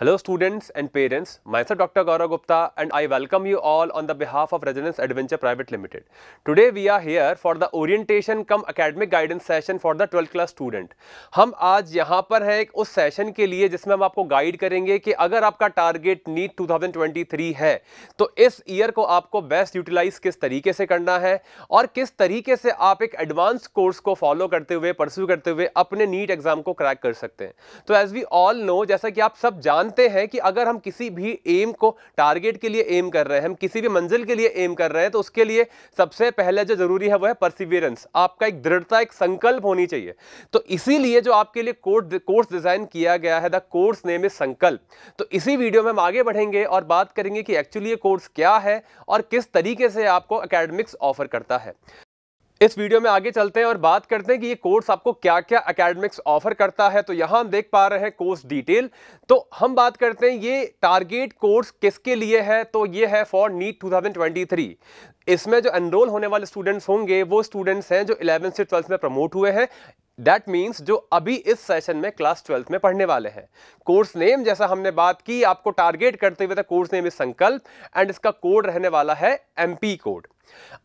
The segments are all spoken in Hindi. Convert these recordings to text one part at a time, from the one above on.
Hello students and parents, myself Dr. Gaurav Gupta and I welcome you all on the behalf of Residence Adventure Private Limited. Today we are here for the orientation come academic guidance session for the 12th class student. हम आज यहाँ पर हैं एक उस session के लिए जिसमें हम आपको guide करेंगे कि अगर आपका target NEET 2023 है तो इस year को आपको best utilize किस तरीके से करना है और किस तरीके से आप एक advanced course को follow करते हुए pursue करते हुए अपने NEET exam को crack कर सकते हैं. तो as we all know जैसा कि आप सब जान मानते हैं कि अगर हम किसी भी एम को टारगेट के लिए एम कर रहे हैं हम किसी भी मंजिल के लिए एम कर रहे हैं तो उसके लिए सबसे पहले जो जरूरी है वह है परसिवियरेंस आपका एक दृढ़ता एक संकल्प होनी चाहिए तो इसीलिए जो आपके लिए कोर्स कोर्स डिज़ाइन किया गया है द कोर्स नेम इज संकल्प तो इसी वीडियो में हम आगे बढ़ेंगे और बात करेंगे कि एक्चुअली ये कोर्स क्या है और किस तरीके से आपको अकेडमिक्स ऑफर करता है इस वीडियो में आगे चलते हैं और बात करते हैं कि ये कोर्स आपको क्या क्या अकेडमिक्स ऑफर करता है तो यहाँ हम देख पा रहे हैं कोर्स डिटेल तो हम बात करते हैं ये टारगेट कोर्स किसके लिए है तो ये है फॉर नीट 2023 इसमें जो एनरोल होने वाले स्टूडेंट्स होंगे वो स्टूडेंट्स हैं जो इलेवन से ट्वेल्थ में प्रमोट हुए हैं दैट मीन्स जो अभी इस सेशन में क्लास ट्वेल्थ में पढ़ने वाले हैं कोर्स नेम जैसा हमने बात की आपको टारगेट करते हुए था course name is Sankalp and इसका कोड रहने वाला है एम कोड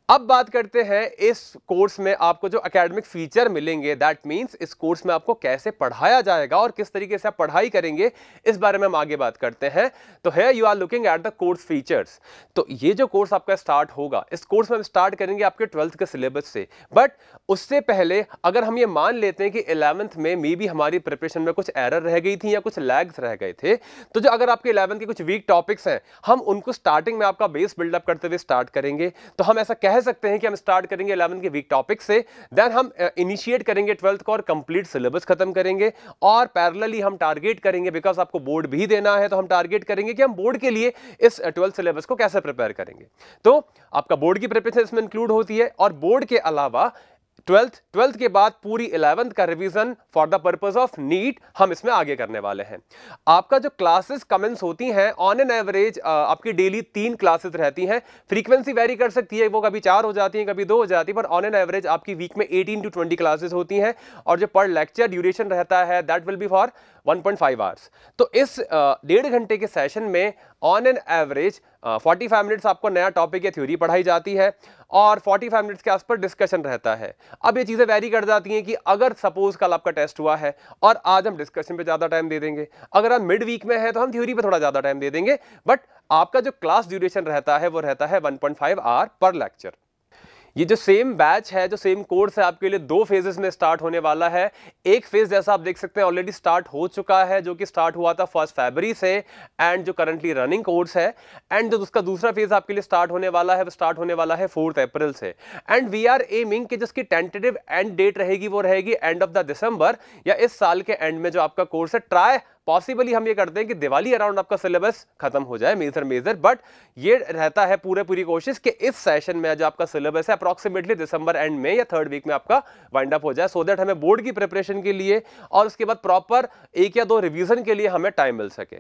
अब बात करते हैं इस कोर्स में आपको जो एकेडमिक फीचर मिलेंगे दैट मींस इस कोर्स में आपको कैसे पढ़ाया जाएगा और किस तरीके से आप पढ़ाई करेंगे इस बारे में हम आगे बात करते हैं तो है you are looking at the course features तो ये जो कोर्स आपका स्टार्ट होगा इस कोर्स में हम स्टार्ट करेंगे आपके ट्वेल्थ के सिलेबस से बट उससे पहले अगर हम ये मान लेते हैं कि इलेवंथ में मे बी हमारी प्रिपरेशन में कुछ एरर रह गई थी या कुछ लैग्स रह गए थे तो जो अगर आपके इलेवंथ के कुछ वीक टॉपिक्स हैं हम उनको स्टार्टिंग में आपका बेस बिल्डअप करते हुए स्टार्ट करेंगे तो हम ऐसा कह सकते हैं कि हम स्टार्ट करेंगे इलेवंथ के वीक टॉपिक से देन हम इनिशिएट करेंगे ट्वेल्थ का और कंप्लीट सिलेबस खत्म करेंगे और पैरेलली हम टारगेट करेंगे बिकॉज आपको बोर्ड भी देना है तो हम टारगेट करेंगे कि हम बोर्ड के लिए इस ट्वेल्थ सिलेबस को कैसे प्रिपेयर करेंगे तो आपका बोर्ड की प्रिपरेशन इसमें इंक्लूड होती है और बोर्ड के अलावा ट्वेल्थ ट्वेल्थ के बाद पूरी इलेवंथ का revision for the purpose of NEET हम इसमें आगे करने वाले हैं आपका जो क्लासेस कमेंस होती हैं ऑन एन एवरेज आपकी डेली तीन क्लासेस रहती हैं फ्रीक्वेंसी वेरी कर सकती है वो कभी चार हो जाती हैं कभी दो हो जाती है पर ऑन एन एवरेज आपकी वीक में एटीन टू ट्वेंटी क्लासेस होती हैं और जो पर लेक्चर ड्यूरेशन रहता है that will be for 1.5 hours तो इस डेढ़ घंटे के सेशन में ऑन एन एवरेज 45 मिनट्स आपको नया टॉपिक या थ्योरी पढ़ाई जाती है और 45 मिनट्स के आसपास डिस्कशन रहता है अब ये चीज़ें वेरी कर जाती हैं कि अगर सपोज कल आपका टेस्ट हुआ है और आज हम डिस्कशन पे ज़्यादा टाइम दे देंगे अगर आप मिड वीक में है तो हम थ्योरी पे थोड़ा ज़्यादा टाइम दे देंगे बट आपका जो क्लास ड्यूरेशन रहता है वो रहता है 1.5 आवर पर लेक्चर ये जो सेम बैच है जो सेम कोर्स है आपके लिए दो फेजेस में स्टार्ट होने वाला है एक फेज जैसा आप देख सकते हैं ऑलरेडी स्टार्ट हो चुका है जो कि स्टार्ट हुआ था फर्स्ट फरवरी से एंड जो करंटली रनिंग कोर्स है एंड जो उसका दूसरा फेज आपके लिए स्टार्ट होने वाला है वो स्टार्ट होने वाला है फोर्थ अप्रैल से एंड वी आर एमिंग की जिसकी टेंटेटिव एंड डेट रहेगी वो रहेगी एंड ऑफ द दिसंबर या इस साल के एंड में जो आपका कोर्स है ट्राई पॉसिबली हम ये करते हैं कि दिवाली अराउंड आपका सिलेबस खत्म हो जाए मेजर मेजर बट ये रहता है पूरे पूरी कोशिश कि इस सेशन में जो आपका सिलेबस है अप्रॉक्सीमेटली दिसंबर एंड में या थर्ड वीक में आपका वाइंड अप हो जाए सो so हमें बोर्ड की प्रिपरेशन के लिए और उसके बाद प्रॉपर एक या दो रिविजन के लिए हमें टाइम मिल सके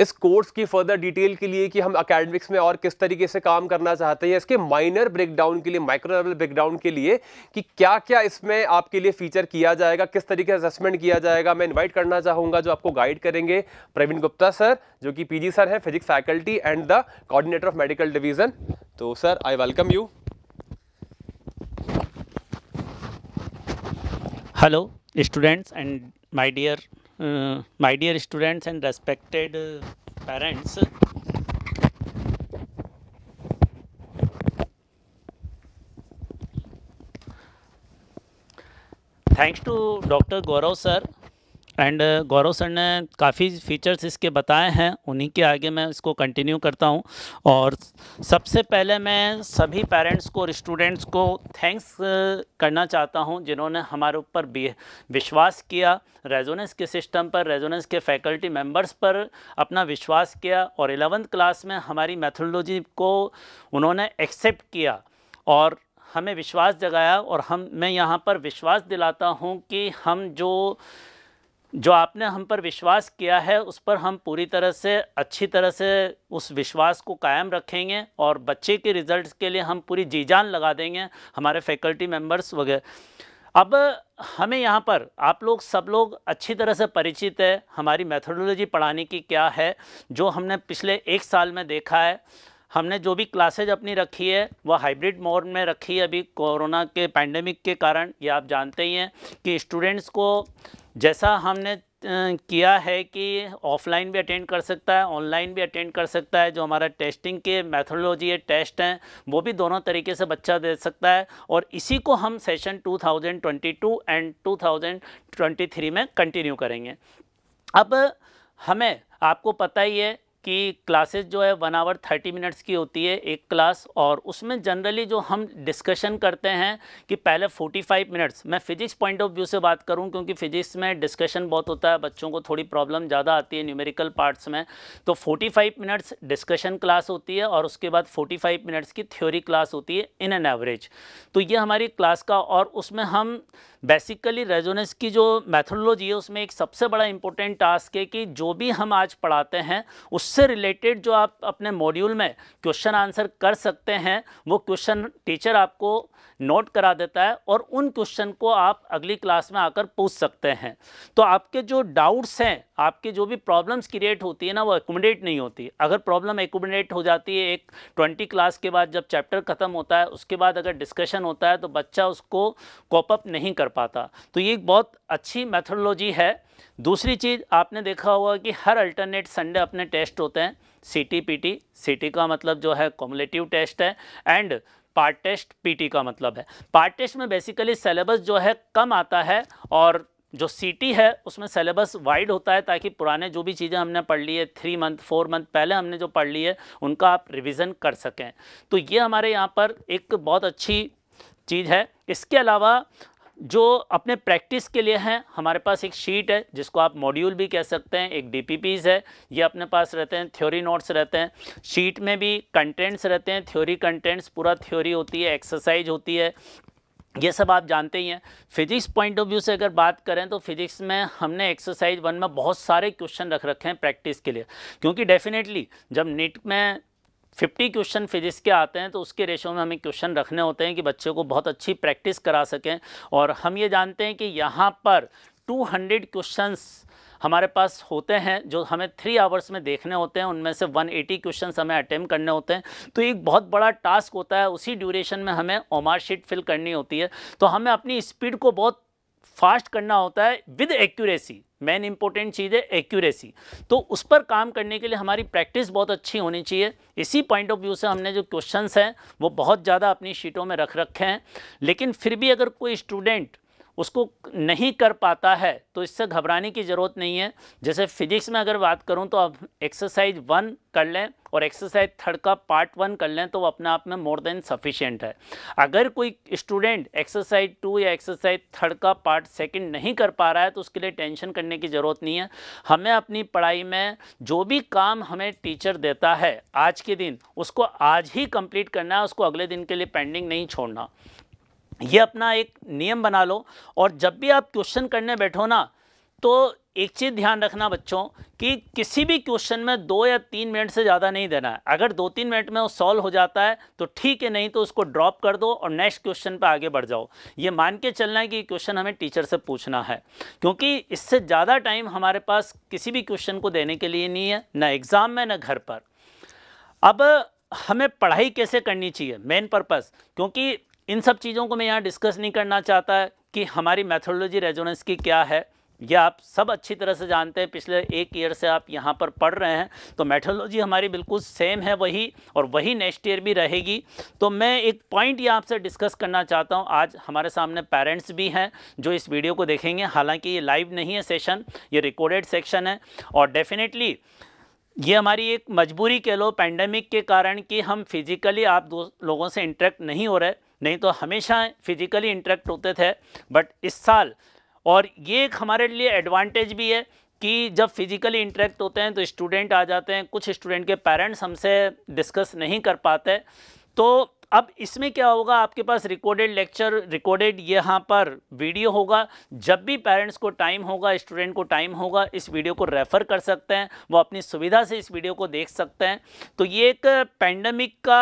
इस कोर्स की फर्दर डिटेल के लिए कि हम अकेडमिक्स में और किस तरीके से काम करना चाहते हैं इसके माइनर ब्रेकडाउन के लिए माइक्रो लेवल ब्रेकडाउन के लिए कि क्या क्या इसमें आपके लिए फीचर किया जाएगा किस तरीके से असेसमेंट किया जाएगा मैं इन्वाइट करना चाहूँगा जो आपको गाइड करेंगे प्रवीण गुप्ता सर जो कि पी सर हैं physics faculty and the coordinator of medical division तो sir I welcome you hello students and my dear Uh, my dear students and respected uh, parents thanks to dr gaurav sir and Gaurav sir ने काफ़ी फीचर्स इसके बताए हैं उन्हीं के आगे मैं इसको कंटिन्यू करता हूं और सबसे पहले मैं सभी पेरेंट्स को और स्टूडेंट्स को थैंक्स uh, करना चाहता हूं जिन्होंने हमारे ऊपर विश्वास किया रेजोनेंस के सिस्टम पर रेजोनेंस के फैकल्टी मेंबर्स पर अपना विश्वास किया और एलेवंथ क्लास में हमारी मैथोलॉजी को उन्होंने एक्सेप्ट किया और हमें विश्वास जगाया और हम मैं यहाँ पर विश्वास दिलाता हूँ कि हम जो जो आपने हम पर विश्वास किया है उस पर हम पूरी तरह से अच्छी तरह से उस विश्वास को कायम रखेंगे और बच्चे के रिज़ल्ट के लिए हम पूरी जी जान लगा देंगे हमारे फैकल्टी मेम्बर्स वगैरह अब हमें यहाँ पर आप लोग सब लोग अच्छी तरह से परिचित है हमारी मेथोडोलॉजी पढ़ाने की क्या है जो हमने पिछले एक साल में देखा है हमने जो भी क्लासेज अपनी रखी है वह हाइब्रिड मोड में रखी है अभी कोरोना के पैंडमिक के कारण ये आप जानते ही हैं कि स्टूडेंट्स को जैसा हमने किया है कि ऑफलाइन भी अटेंड कर सकता है ऑनलाइन भी अटेंड कर सकता है जो हमारा टेस्टिंग के मेथोडोलॉजी है टेस्ट हैं वो भी दोनों तरीके से बच्चा दे सकता है और इसी को हम सेशन 2022 एंड 2023 में कंटिन्यू करेंगे अब हमें आपको पता ही है कि क्लासेस जो है वन आवर थर्टी मिनट्स की होती है एक क्लास और उसमें जनरली जो हम डिस्कशन करते हैं कि पहले फोर्टी फाइव मिनट्स मैं फ़िज़िक्स पॉइंट ऑफ व्यू से बात करूं क्योंकि फ़िज़िक्स में डिस्कशन बहुत होता है बच्चों को थोड़ी प्रॉब्लम ज़्यादा आती है न्यूमेरिकल पार्ट्स में तो forty five minutes discussion class होती है और उसके बाद फोर्टी फाइव मिनट्स की थ्योरी क्लास होती है इन एन एवरेज तो ये हमारी क्लास का और उसमें हम बेसिकली रेजोनेंस की जो मैथोलॉजी है उसमें एक सबसे बड़ा इंपॉर्टेंट टास्क है कि जो भी हम आज पढ़ाते हैं उससे रिलेटेड जो आप अपने मॉड्यूल में क्वेश्चन आंसर कर सकते हैं वो क्वेश्चन टीचर आपको नोट करा देता है और उन क्वेश्चन को आप अगली क्लास में आकर पूछ सकते हैं तो आपके जो डाउट्स हैं आपके जो भी प्रॉब्लम्स क्रिएट होती है ना वो एकोमोडेट नहीं होती अगर प्रॉब्लम एकोमोडेट हो जाती है एक ट्वेंटी क्लास के बाद जब चैप्टर ख़त्म होता है उसके बाद अगर डिस्कशन होता है तो बच्चा उसको कॉपअप नहीं कर पाता तो ये एक बहुत अच्छी मैथडोलॉजी है दूसरी चीज़ आपने देखा होगा कि हर अल्टरनेट संडे अपने टेस्ट होते हैं C T P T C T का मतलब जो है कॉमुलेटिव टेस्ट है एंड पार्ट टेस्ट पीटी का मतलब है पार्ट टेस्ट में बेसिकली सिलेबस जो है कम आता है और जो सीटी है उसमें सिलेबस वाइड होता है ताकि पुराने जो भी चीज़ें हमने पढ़ ली है थ्री मंथ फोर मंथ पहले हमने जो पढ़ ली है उनका आप रिविजन कर सकें तो ये हमारे यहाँ पर एक बहुत अच्छी चीज़ है इसके अलावा जो अपने प्रैक्टिस के लिए हैं हमारे पास एक शीट है जिसको आप मॉड्यूल भी कह सकते हैं एक डीपीपीज है ये अपने पास रहते हैं थ्योरी नोट्स रहते हैं शीट में भी कंटेंट्स रहते हैं थ्योरी कंटेंट्स पूरा थ्योरी होती है एक्सरसाइज होती है ये सब आप जानते ही हैं फिजिक्स पॉइंट ऑफ व्यू से अगर बात करें तो फिजिक्स में हमने एक्सरसाइज वन में बहुत सारे क्वेश्चन रख रखे हैं प्रैक्टिस के लिए क्योंकि डेफिनेटली जब नीट में फिफ्टी क्वेश्चन फिजिक्स के आते हैं तो उसके रेशो में हमें क्वेश्चन रखने होते हैं कि बच्चे को बहुत अच्छी प्रैक्टिस करा सकें और हम ये जानते हैं कि यहाँ पर 200 हंड्रेड हमारे पास होते हैं जो हमें थ्री आवर्स में देखने होते हैं उनमें से 180 क्वेश्चन हमें अटैम्प्ट करने होते हैं तो एक बहुत बड़ा टास्क होता है उसी ड्यूरेशन में हमें ओमार शीट फिल करनी होती है तो हमें अपनी स्पीड को बहुत फास्ट करना होता है विद एक्यूरेसी मेन इंपॉर्टेंट चीज़ है एक्यूरेसी तो उस पर काम करने के लिए हमारी प्रैक्टिस बहुत अच्छी होनी चाहिए इसी पॉइंट ऑफ व्यू से हमने जो क्वेश्चंस हैं वो बहुत ज़्यादा अपनी शीटों में रख रखे हैं लेकिन फिर भी अगर कोई स्टूडेंट उसको नहीं कर पाता है तो इससे घबराने की ज़रूरत नहीं है जैसे फिजिक्स में अगर बात करूँ तो आप एक्सरसाइज वन कर लें और एक्सरसाइज थर्ड का पार्ट वन कर लें तो वो अपने आप में मोर देन सफिशिएंट है अगर कोई स्टूडेंट एक्सरसाइज टू या एक्सरसाइज थर्ड का पार्ट सेकंड नहीं कर पा रहा है तो उसके लिए टेंशन करने की ज़रूरत नहीं है हमें अपनी पढ़ाई में जो भी काम हमें टीचर देता है आज के दिन उसको आज ही कम्प्लीट करना है उसको अगले दिन के लिए पेंडिंग नहीं छोड़ना ये अपना एक नियम बना लो और जब भी आप क्वेश्चन करने बैठो ना तो एक चीज़ ध्यान रखना बच्चों कि किसी भी क्वेश्चन में दो या तीन मिनट से ज़्यादा नहीं देना है अगर दो तीन मिनट में वो सॉल्व हो जाता है तो ठीक है नहीं तो उसको ड्रॉप कर दो और नेक्स्ट क्वेश्चन पर आगे बढ़ जाओ ये मान के चलना है कि क्वेश्चन हमें टीचर से पूछना है क्योंकि इससे ज़्यादा टाइम हमारे पास किसी भी क्वेश्चन को देने के लिए नहीं है ना एग्ज़ाम में ना घर पर अब हमें पढ़ाई कैसे करनी चाहिए मेन पर्पज़ क्योंकि इन सब चीज़ों को मैं यहाँ डिस्कस नहीं करना चाहता कि हमारी मैथोलॉजी रेजोनेंस की क्या है यह आप सब अच्छी तरह से जानते हैं पिछले एक ईयर से आप यहाँ पर पढ़ रहे हैं तो मैथोलॉजी हमारी बिल्कुल सेम है वही और वही नेक्स्ट ईयर भी रहेगी तो मैं एक पॉइंट यहाँ आपसे डिस्कस करना चाहता हूँ आज हमारे सामने पेरेंट्स भी हैं जो इस वीडियो को देखेंगे हालांकि ये लाइव नहीं है सेशन ये रिकॉर्डेड सेक्शन है और डेफिनेटली ये हमारी एक मजबूरी कह लो पैंडमिक के कारण कि हम फिज़िकली आप दो लोगों से इंटरेक्ट नहीं हो रहे नहीं तो हमेशा फिज़िकली इंटरेक्ट होते थे बट इस साल और ये एक हमारे लिए एडवांटेज भी है कि जब फिज़िकली इंटरेक्ट होते हैं तो स्टूडेंट आ जाते हैं कुछ स्टूडेंट के पेरेंट्स हमसे डिस्कस नहीं कर पाते तो अब इसमें क्या होगा आपके पास रिकॉर्डेड लेक्चर रिकॉर्डेड यहाँ पर वीडियो होगा जब भी पेरेंट्स को टाइम होगा स्टूडेंट को टाइम होगा इस वीडियो को रेफ़र कर सकते हैं वो अपनी सुविधा से इस वीडियो को देख सकते हैं तो ये एक पैंडमिक का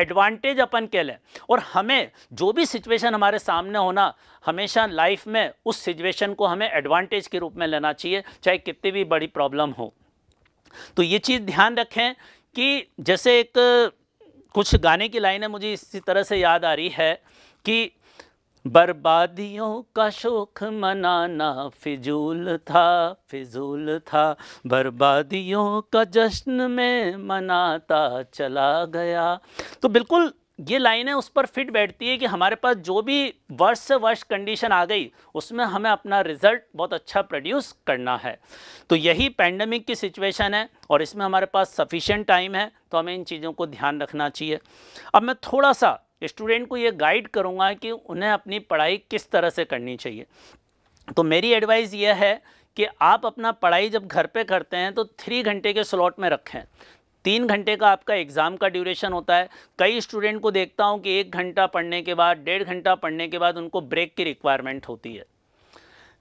एडवांटेज अपन कह लें और हमें जो भी सिचुएशन हमारे सामने होना हमेशा लाइफ में उस सिचुएशन को हमें एडवांटेज के रूप में लेना चाहिए चाहे कितनी भी बड़ी प्रॉब्लम हो तो ये चीज़ ध्यान रखें कि जैसे एक कुछ गाने की लाइनें मुझे इसी तरह से याद आ रही है कि बर्बादियों का शोक मनाना फिजूल था फिजूल था बर्बादियों का जश्न में मनाता चला गया तो बिल्कुल ये लाइनें उस पर फिट बैठती है कि हमारे पास जो भी वर्ष से वर्ष कंडीशन आ गई उसमें हमें अपना रिज़ल्ट बहुत अच्छा प्रोड्यूस करना है तो यही पैंडमिक की सिचुएशन है और इसमें हमारे पास सफिशेंट टाइम है तो हमें इन चीज़ों को ध्यान रखना चाहिए अब मैं थोड़ा सा स्टूडेंट को ये गाइड करूँगा कि उन्हें अपनी पढ़ाई किस तरह से करनी चाहिए तो मेरी एडवाइस यह है कि आप अपना पढ़ाई जब घर पे करते हैं तो थ्री घंटे के स्लॉट में रखें तीन घंटे का आपका एग्ज़ाम का ड्यूरेशन होता है कई स्टूडेंट को देखता हूँ कि एक घंटा पढ़ने के बाद डेढ़ घंटा पढ़ने के बाद उनको ब्रेक की रिक्वायरमेंट होती है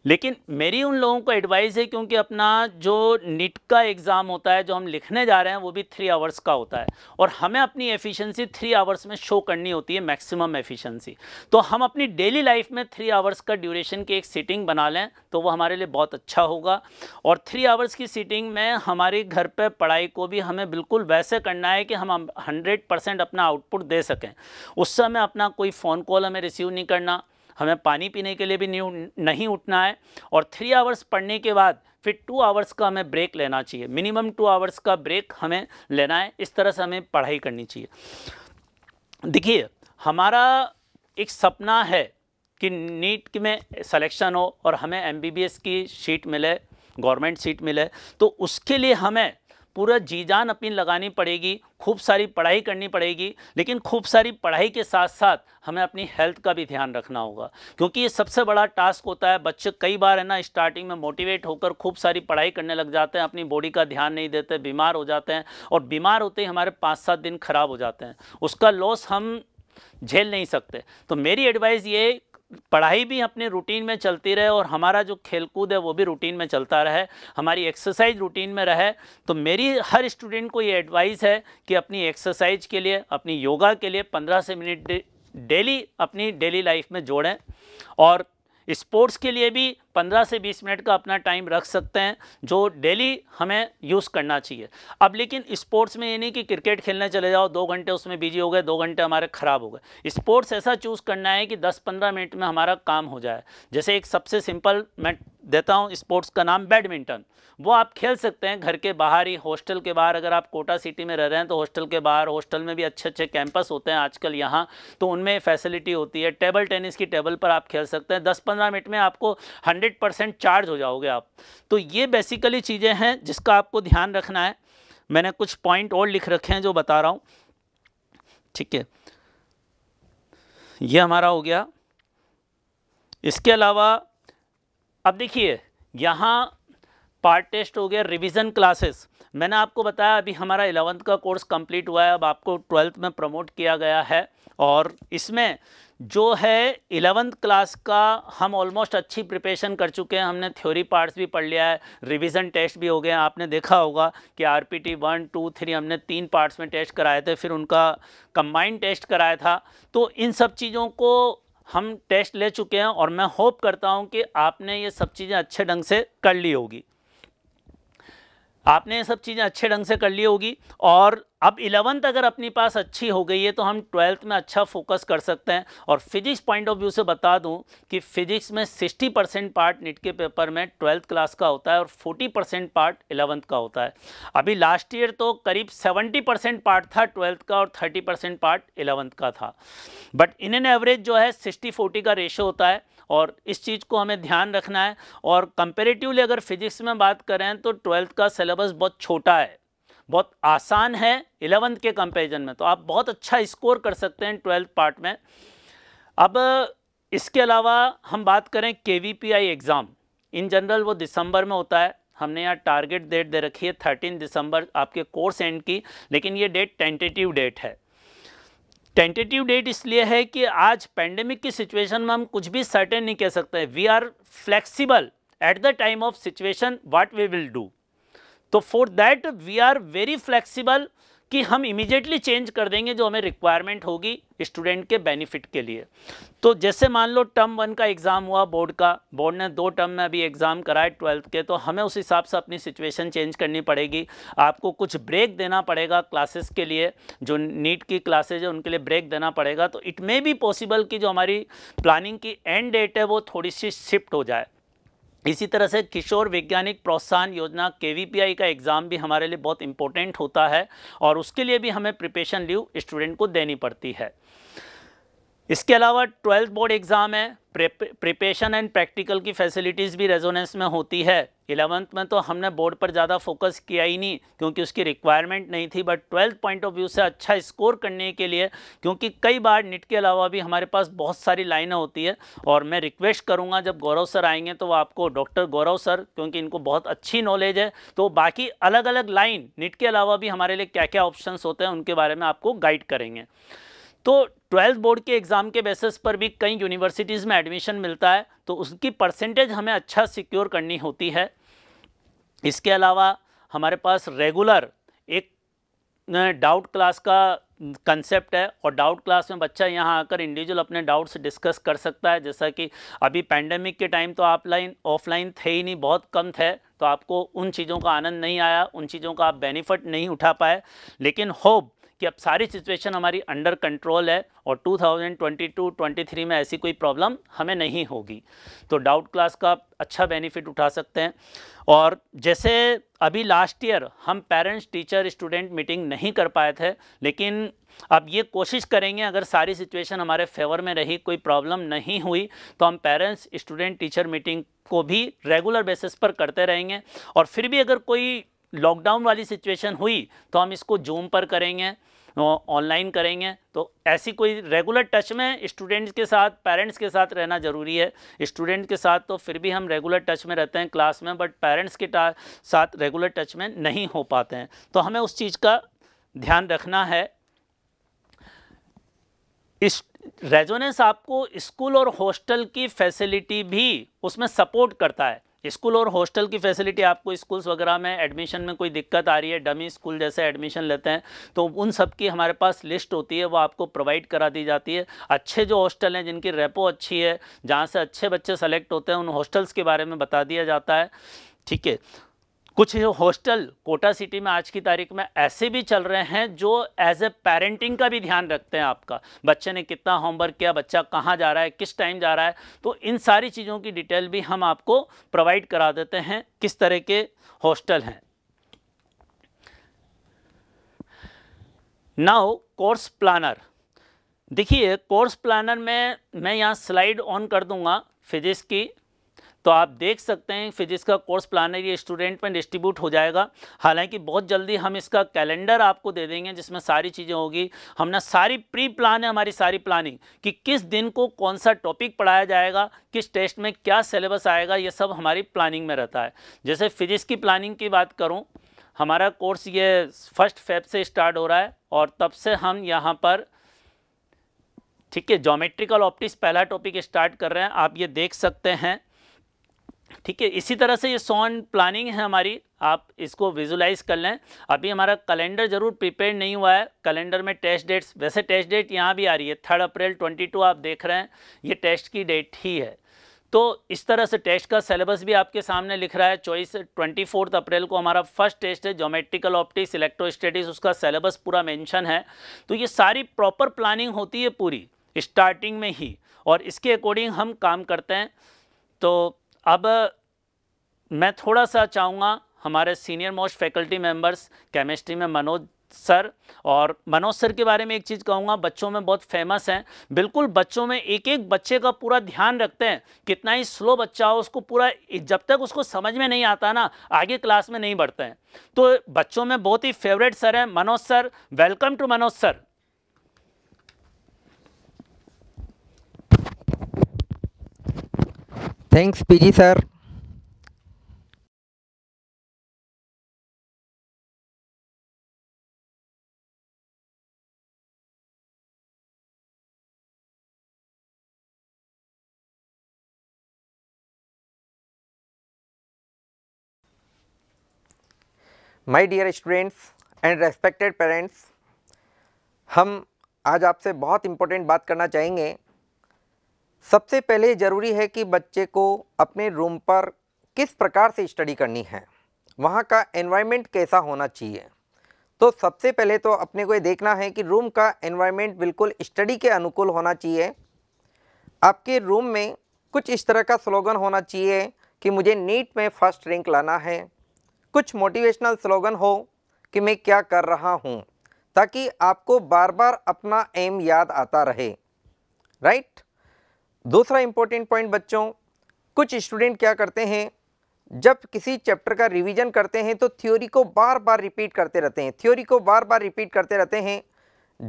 लेकिन मेरी उन लोगों को एडवाइस है क्योंकि अपना जो नीट का एग्ज़ाम होता है जो हम लिखने जा रहे हैं वो भी थ्री आवर्स का होता है और हमें अपनी एफिशिएंसी थ्री आवर्स में शो करनी होती है मैक्सिमम एफिशिएंसी तो हम अपनी डेली लाइफ में थ्री आवर्स का ड्यूरेशन की एक सीटिंग बना लें तो वो हमारे लिए बहुत अच्छा होगा और थ्री आवर्स की सीटिंग में हमारे घर पर पढ़ाई को भी हमें बिल्कुल वैसे करना है कि हम हंड्रेड अपना आउटपुट दे सकें उस समय अपना कोई फ़ोन कॉल हमें रिसीव नहीं करना हमें पानी पीने के लिए भी नहीं नहीं उठना है और थ्री आवर्स पढ़ने के बाद फिर टू आवर्स का हमें ब्रेक लेना चाहिए मिनिमम टू आवर्स का ब्रेक हमें लेना है इस तरह से हमें पढ़ाई करनी चाहिए देखिए हमारा एक सपना है कि नीट में सलेक्शन हो और हमें एमबीबीएस की सीट मिले गवर्नमेंट सीट मिले तो उसके लिए हमें पूरा जी जान अपनी लगानी पड़ेगी खूब सारी पढ़ाई करनी पड़ेगी लेकिन खूब सारी पढ़ाई के साथ साथ हमें अपनी हेल्थ का भी ध्यान रखना होगा क्योंकि ये सबसे बड़ा टास्क होता है बच्चे कई बार है ना स्टार्टिंग में मोटिवेट होकर खूब सारी पढ़ाई करने लग जाते हैं अपनी बॉडी का ध्यान नहीं देते बीमार हो जाते हैं और बीमार होते ही हमारे पाँच सात दिन खराब हो जाते हैं उसका लॉस हम झेल नहीं सकते तो मेरी एडवाइस ये पढ़ाई भी अपने रूटीन में चलती रहे और हमारा जो खेलकूद है वो भी रूटीन में चलता रहे हमारी एक्सरसाइज रूटीन में रहे तो मेरी हर स्टूडेंट को ये एडवाइस है कि अपनी एक्सरसाइज के लिए अपनी योगा के लिए पंद्रह से मिनट डेली अपनी डेली लाइफ में जोड़ें और स्पोर्ट्स के लिए भी 15 से 20 मिनट का अपना टाइम रख सकते हैं जो डेली हमें यूज़ करना चाहिए अब लेकिन स्पोर्ट्स में ये नहीं कि क्रिकेट खेलने चले जाओ दो घंटे उसमें बिजी हो गए दो घंटे हमारे ख़राब हो गए स्पोर्ट्स ऐसा चूज़ करना है कि दस पंद्रह मिनट में हमारा काम हो जाए जैसे एक सबसे सिंपल मैं देता हूँ स्पोर्ट्स का नाम बैडमिंटन वो आप खेल सकते हैं घर के बाहर ही हॉस्टल के बाहर अगर आप कोटा सिटी में रह रहे हैं तो हॉस्टल के बाहर हॉस्टल में भी अच्छे अच्छे कैंपस होते हैं आजकल यहाँ तो उनमें फैसिलिटी होती है टेबल टेनिस की टेबल पर आप खेल सकते हैं दस पंद्रह मिनट में आपको हंड्रेड परसेंट चार्ज हो जाओगे आप तो ये बेसिकली चीज़ें हैं जिसका आपको ध्यान रखना है मैंने कुछ पॉइंट और लिख रखे हैं जो बता रहा हूँ ठीक है ये हमारा हो गया इसके अलावा अब देखिए यहाँ पार्ट टेस्ट हो गया रिवीजन क्लासेस मैंने आपको बताया अभी हमारा एलेवंथ का कोर्स कंप्लीट हुआ है अब आपको ट्वेल्थ में प्रमोट किया गया है और इसमें जो है इलेवंथ क्लास का हम ऑलमोस्ट अच्छी प्रिपरेशन कर चुके हैं हमने थ्योरी पार्ट्स भी पढ़ लिया है रिवीजन टेस्ट भी हो गए हैं आपने देखा होगा कि R P T one two three हमने तीन पार्ट्स में टेस्ट कराए थे फिर उनका कंबाइंड टेस्ट कराया था तो इन सब चीज़ों को हम टेस्ट ले चुके हैं और मैं होप करता हूँ कि आपने ये सब चीज़ें अच्छे ढंग से कर ली होगी आपने ये सब चीज़ें अच्छे ढंग से कर ली होगी और अब इलेवंथ अगर अपने पास अच्छी हो गई है तो हम ट्वेल्थ में अच्छा फोकस कर सकते हैं और फिजिक्स पॉइंट ऑफ व्यू से बता दूं कि फिजिक्स में 60 परसेंट पार्ट नीट के पेपर में ट्वेल्थ क्लास का होता है और 40 परसेंट पार्ट इलेवंथ का होता है अभी लास्ट ईयर तो करीब 70 परसेंट पार्ट था ट्वेल्थ का और 30 परसेंट पार्ट इलेवंथ का था बट इन एन एवरेज जो है सिक्सटी फोर्टी का रेशो होता है और इस चीज़ को हमें ध्यान रखना है और कंपेरेटिवली अगर फिजिक्स में बात करें तो ट्वेल्थ का सिलेबस बहुत छोटा है बहुत आसान है इलेवंथ के कंपेरिजन में तो आप बहुत अच्छा स्कोर कर सकते हैं ट्वेल्थ पार्ट में अब इसके अलावा हम बात करें के एग्ज़ाम इन जनरल वो दिसंबर में होता है हमने यहाँ टारगेट डेट दे रखी है थर्टीन दिसंबर आपके कोर्स एंड की लेकिन ये डेट टेंटेटिव डेट है टेंटेटिव डेट इसलिए है कि आज पैंडेमिक की सिचुएशन में हम कुछ भी सर्टेन नहीं कह सकते we are flexible at the time of situation what we will do तो for that we are very flexible कि हम इमिजिएटली चेंज कर देंगे जो हमें रिक्वायरमेंट होगी स्टूडेंट के बेनिफिट के लिए तो जैसे मान लो टर्म वन का एग्ज़ाम हुआ बोर्ड का बोर्ड ने दो टर्म में अभी एग्ज़ाम कराए ट्वेल्थ के तो हमें उस हिसाब से अपनी सिचुएशन चेंज करनी पड़ेगी आपको कुछ ब्रेक देना पड़ेगा क्लासेस के लिए जो नीट की क्लासेज है उनके लिए ब्रेक देना पड़ेगा तो इट मे बी पॉसिबल कि जो हमारी प्लानिंग की एंड डेट है वो थोड़ी सी शिफ्ट हो जाए इसी तरह से किशोर वैज्ञानिक प्रोत्साहन योजना के का एग्ज़ाम भी हमारे लिए बहुत इम्पोर्टेंट होता है और उसके लिए भी हमें प्रिपेशन लीव स्टूडेंट को देनी पड़ती है इसके अलावा ट्वेल्थ बोर्ड एग्ज़ाम है प्रिपेशन एंड प्रैक्टिकल की फैसिलिटीज़ भी रेजोनेंस में होती है इलेवंथ में तो हमने बोर्ड पर ज़्यादा फोकस किया ही नहीं क्योंकि उसकी रिक्वायरमेंट नहीं थी but twelfth point of view से अच्छा स्कोर करने के लिए क्योंकि कई बार निट के अलावा भी हमारे पास बहुत सारी लाइनें होती है और मैं रिक्वेस्ट करूँगा जब गौरव सर आएंगे तो आपको डॉक्टर गौरव सर क्योंकि इनको बहुत अच्छी नॉलेज है तो बाकी अलग अलग लाइन निट के अलावा भी हमारे लिए क्या क्या ऑप्शन होते हैं उनके बारे में आपको गाइड करेंगे तो ट्वेल्थ बोर्ड के एग्ज़ाम के बेसिस पर भी कई यूनिवर्सिटीज़ में एडमिशन मिलता है तो उसकी परसेंटेज हमें अच्छा सिक्योर करनी होती है इसके अलावा हमारे पास रेगुलर एक डाउट क्लास का कंसेप्ट है और डाउट क्लास में बच्चा यहाँ आकर इंडिविजुअल अपने डाउट्स डिस्कस कर सकता है जैसा कि अभी पैंडमिक के टाइम तो ऑफलाइन ऑफलाइन थे ही नहीं बहुत कम थे तो आपको उन चीज़ों का आनंद नहीं आया उन चीज़ों का आप बेनिफिट नहीं उठा पाए लेकिन होप कि अब सारी सिचुएशन हमारी अंडर कंट्रोल है और 2022-23 में ऐसी कोई प्रॉब्लम हमें नहीं होगी तो डाउट क्लास का अच्छा बेनिफिट उठा सकते हैं और जैसे अभी लास्ट ईयर हम पेरेंट्स टीचर स्टूडेंट मीटिंग नहीं कर पाए थे लेकिन अब ये कोशिश करेंगे अगर सारी सिचुएशन हमारे फेवर में रही कोई प्रॉब्लम नहीं हुई तो हम पेरेंट्स स्टूडेंट टीचर मीटिंग को भी रेगुलर बेसिस पर करते रहेंगे और फिर भी अगर कोई लॉकडाउन वाली सिचुएशन हुई तो हम इसको जूम पर करेंगे ऑनलाइन करेंगे तो ऐसी कोई रेगुलर टच में स्टूडेंट्स के साथ पेरेंट्स के साथ रहना ज़रूरी है स्टूडेंट के साथ तो फिर भी हम रेगुलर टच में रहते हैं क्लास में बट पेरेंट्स के साथ रेगुलर टच में नहीं हो पाते हैं तो हमें उस चीज़ का ध्यान रखना है इस रेजोनेंस आपको स्कूल और हॉस्टल की फैसिलिटी भी उसमें सपोर्ट करता है स्कूल और हॉस्टल की फैसिलिटी आपको स्कूल्स वगैरह में एडमिशन में कोई दिक्कत आ रही है डमी स्कूल जैसे एडमिशन लेते हैं तो उन सब की हमारे पास लिस्ट होती है वो आपको प्रोवाइड करा दी जाती है अच्छे जो हॉस्टल हैं जिनकी रेपो अच्छी है जहाँ से अच्छे बच्चे सेलेक्ट होते हैं उन हॉस्टल्स के बारे में बता दिया जाता है ठीक है कुछ हॉस्टल कोटा सिटी में आज की तारीख में ऐसे भी चल रहे हैं जो एज ए पेरेंटिंग का भी ध्यान रखते हैं आपका बच्चे ने कितना होमवर्क किया बच्चा कहाँ जा रहा है किस टाइम जा रहा है तो इन सारी चीज़ों की डिटेल भी हम आपको प्रोवाइड करा देते हैं किस तरह के हॉस्टल हैं नाउ कोर्स प्लानर देखिए कोर्स प्लानर में मैं यहाँ स्लाइड ऑन कर दूंगा फिजिक्स की तो आप देख सकते हैं फिजिक्स का कोर्स प्लानर ये स्टूडेंट में डिस्ट्रीब्यूट हो जाएगा हालांकि बहुत जल्दी हम इसका कैलेंडर आपको दे देंगे जिसमें सारी चीज़ें होगी हमने सारी प्री प्लान है हमारी सारी प्लानिंग कि किस दिन को कौन सा टॉपिक पढ़ाया जाएगा किस टेस्ट में क्या सिलेबस आएगा ये सब हमारी प्लानिंग में रहता है जैसे फिजिक्स की प्लानिंग की बात करूँ हमारा कोर्स ये फर्स्ट फेब से स्टार्ट हो रहा है और तब से हम यहाँ पर ठीक है जोमेट्रिकल ऑप्टिक्स पहला टॉपिक स्टार्ट कर रहे हैं आप ये देख सकते हैं ठीक है इसी तरह से ये सोन प्लानिंग है हमारी आप इसको विजुलाइज कर लें अभी हमारा कैलेंडर जरूर प्रिपेयर नहीं हुआ है कैलेंडर में टेस्ट डेट्स वैसे टेस्ट डेट यहाँ भी आ रही है थर्ड अप्रैल 22 आप देख रहे हैं ये टेस्ट की डेट ही है तो इस तरह से टेस्ट का सिलेबस भी आपके सामने लिख रहा है चौबीस ट्वेंटी फोर्थ अप्रैल को हमारा फर्स्ट टेस्ट है जोमेट्रिकल ऑप्टिक्स स्टडीज उसका सिलेबस पूरा मेंशन है तो ये सारी प्रॉपर प्लानिंग होती है पूरी स्टार्टिंग में ही और इसके अकॉर्डिंग हम काम करते हैं तो अब मैं थोड़ा सा चाहूँगा हमारे senior most faculty members chemistry में मनोज सर और मनोज सर के बारे में एक चीज़ कहूँगा बच्चों में बहुत फेमस हैं बिल्कुल बच्चों में एक एक बच्चे का पूरा ध्यान रखते हैं कितना ही स्लो बच्चा हो उसको पूरा जब तक उसको समझ में नहीं आता ना आगे क्लास में नहीं बढ़ते हैं तो बच्चों में बहुत ही फेवरेट सर हैं Manoj sir welcome to Manoj sir thanks PG sir my dear students and respected parents हम आज आपसे बहुत इम्पोर्टेंट बात करना चाहेंगे सबसे पहले ज़रूरी है कि बच्चे को अपने रूम पर किस प्रकार से स्टडी करनी है वहाँ का एनवायरनमेंट कैसा होना चाहिए तो सबसे पहले तो अपने को ये देखना है कि रूम का एनवायरनमेंट बिल्कुल स्टडी के अनुकूल होना चाहिए आपके रूम में कुछ इस तरह का स्लोगन होना चाहिए कि मुझे नीट में फ़र्स्ट रैंक लाना है कुछ मोटिवेशनल स्लोगन हो कि मैं क्या कर रहा हूँ ताकि आपको बार बार अपना एम याद आता रहे राइट दूसरा इम्पोर्टेंट पॉइंट बच्चों कुछ स्टूडेंट क्या करते हैं जब किसी चैप्टर का रिवीजन करते हैं तो थ्योरी को बार बार रिपीट करते रहते हैं थ्योरी को बार बार रिपीट करते रहते हैं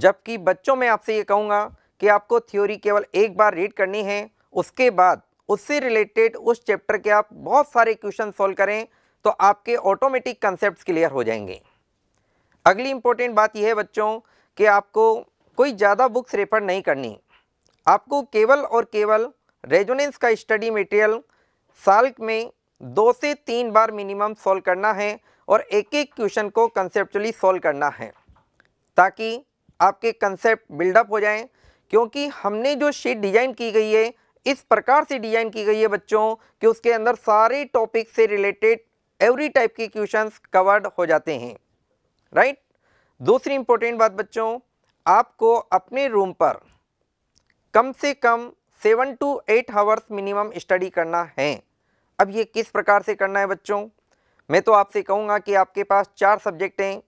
जबकि बच्चों में आपसे ये कहूँगा कि आपको थ्योरी केवल एक बार रीड करनी है उसके बाद उससे रिलेटेड उस चैप्टर के आप बहुत सारे क्वेश्चन सॉल्व करें तो आपके ऑटोमेटिक कंसेप्ट क्लियर हो जाएंगे अगली इंपॉर्टेंट बात यह है बच्चों कि आपको कोई ज़्यादा बुक्स रेफर नहीं करनी आपको केवल और केवल रेजोनेंस का स्टडी मटेरियल साल में दो से तीन बार मिनिमम सॉल्व करना है और एक एक क्वेश्चन को कंसेप्चुअली सॉल्व करना है ताकि आपके कंसेप्ट बिल्डअप हो जाएं क्योंकि हमने जो शीट डिज़ाइन की गई है इस प्रकार से डिज़ाइन की गई है बच्चों कि उसके अंदर सारे टॉपिक से रिलेटेड एवरी टाइप के क्वेश्चन कवर्ड हो जाते हैं राइट दूसरी इंपॉर्टेंट बात बच्चों आपको अपने रूम पर कम से कम seven to eight hours minimum study करना है अब ये किस प्रकार से करना है बच्चों मैं तो आपसे कहूँगा कि आपके पास चार सब्जेक्ट हैं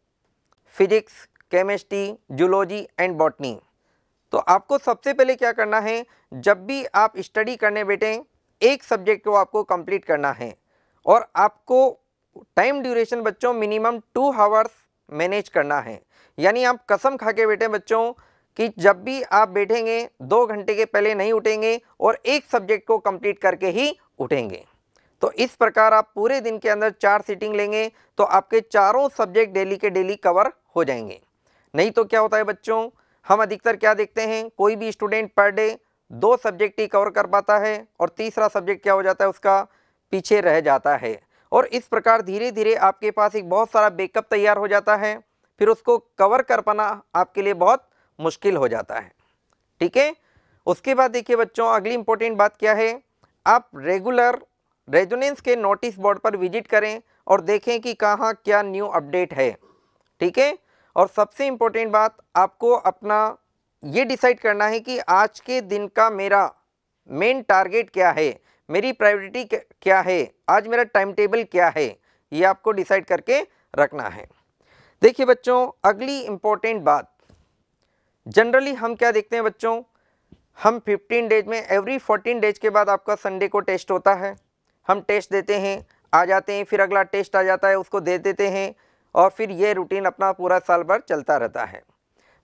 physics chemistry zoology and botany तो आपको सबसे पहले क्या करना है जब भी आप स्टडी करने बैठें एक सब्जेक्ट को आपको कंप्लीट करना है और आपको टाइम ड्यूरेशन बच्चों मिनिमम टू हावर्स मैनेज करना है यानी आप कसम खा के बैठे बच्चों कि जब भी आप बैठेंगे दो घंटे के पहले नहीं उठेंगे और एक सब्जेक्ट को कंप्लीट करके ही उठेंगे तो इस प्रकार आप पूरे दिन के अंदर चार सीटिंग लेंगे तो आपके चारों सब्जेक्ट डेली के डेली कवर हो जाएंगे नहीं तो क्या होता है बच्चों हम अधिकतर क्या देखते हैं कोई भी स्टूडेंट पर डे दो सब्जेक्ट ही कवर कर पाता है और तीसरा सब्जेक्ट क्या हो जाता है उसका पीछे रह जाता है और इस प्रकार धीरे धीरे आपके पास एक बहुत सारा बेकअप तैयार हो जाता है फिर उसको कवर कर पाना आपके लिए बहुत मुश्किल हो जाता है ठीक है उसके बाद देखिए बच्चों अगली इंपॉर्टेंट बात क्या है आप रेगुलर रेजोनेंस के नोटिस बोर्ड पर विजिट करें और देखें कि कहाँ क्या न्यू अपडेट है ठीक है और सबसे इम्पोर्टेंट बात आपको अपना ये डिसाइड करना है कि आज के दिन का मेरा मेन टारगेट क्या है मेरी प्रायोरिटी क्या है आज मेरा टाइम टेबल क्या है ये आपको डिसाइड करके रखना है देखिए बच्चों अगली इम्पोर्टेंट बात जनरली हम क्या देखते हैं बच्चों हम 15 डेज में एवरी 14 डेज के बाद आपका संडे को टेस्ट होता है हम टेस्ट देते हैं आ जाते हैं फिर अगला टेस्ट आ जाता है उसको दे देते हैं और फिर ये रूटीन अपना पूरा साल भर चलता रहता है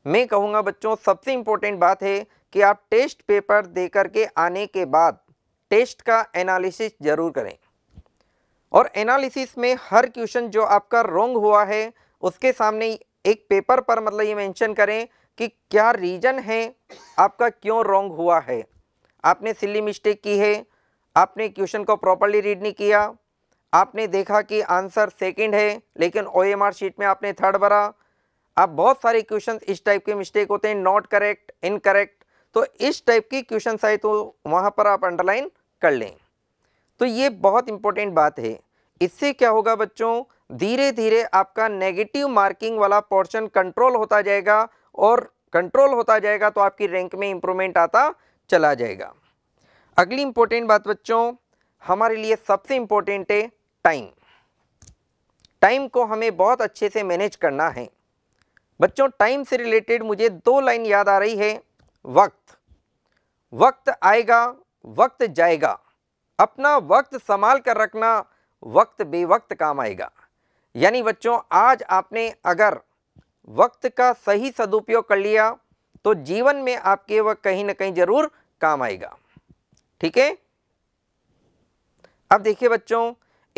मैं कहूँगा बच्चों सबसे इम्पोर्टेंट बात है कि आप टेस्ट पेपर दे करके आने के बाद टेस्ट का एनालिसिस ज़रूर करें और एनालिसिस में हर क्वेश्चन जो आपका रोंग हुआ है उसके सामने एक पेपर पर मतलब ये मेंशन करें कि क्या रीज़न है आपका क्यों रॉन्ग हुआ है आपने सिली मिस्टेक की है आपने क्वेश्चन को प्रॉपरली रीड नहीं किया आपने देखा कि आंसर सेकंड है लेकिन ओएमआर शीट में आपने थर्ड भरा आप बहुत सारे क्वेश्चन इस टाइप के मिस्टेक होते हैं नॉट करेक्ट इनकरेक्ट तो इस टाइप की क्वेश्चन आए तो वहाँ पर आप अंडरलाइन कर लें तो ये बहुत इंपॉर्टेंट बात है इससे क्या होगा बच्चों धीरे धीरे आपका नेगेटिव मार्किंग वाला पोर्शन कंट्रोल होता जाएगा और कंट्रोल होता जाएगा तो आपकी रैंक में इम्प्रूवमेंट आता चला जाएगा अगली इंपॉर्टेंट बात बच्चों हमारे लिए सबसे इम्पोर्टेंट है टाइम टाइम को हमें बहुत अच्छे से मैनेज करना है बच्चों टाइम से रिलेटेड मुझे दो लाइन याद आ रही है वक्त वक्त आएगा वक्त जाएगा अपना वक्त संभाल कर रखना वक्त बेवक्त काम आएगा यानी बच्चों आज आपने अगर वक्त का सही सदुपयोग कर लिया तो जीवन में आपके वह कहीं ना कहीं ज़रूर काम आएगा ठीक है अब देखिए बच्चों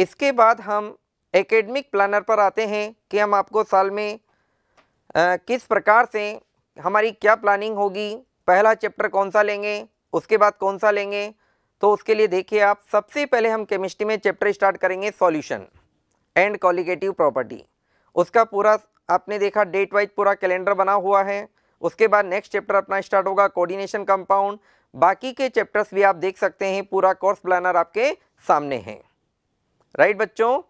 इसके बाद हम एकेडमिक प्लानर पर आते हैं कि हम आपको साल में आ, किस प्रकार से हमारी क्या प्लानिंग होगी पहला चैप्टर कौन सा लेंगे उसके बाद कौन सा लेंगे तो उसके लिए देखिए आप सबसे पहले हम केमिस्ट्री में चैप्टर स्टार्ट करेंगे सॉल्यूशन एंड कॉलिगेटिव प्रॉपर्टी उसका पूरा आपने देखा डेट वाइज पूरा कैलेंडर बना हुआ है उसके बाद नेक्स्ट चैप्टर अपना स्टार्ट होगा कोऑर्डिनेशन कंपाउंड बाकी के चैप्टर्स भी आप देख सकते हैं पूरा कोर्स प्लानर आपके सामने है राइट बच्चों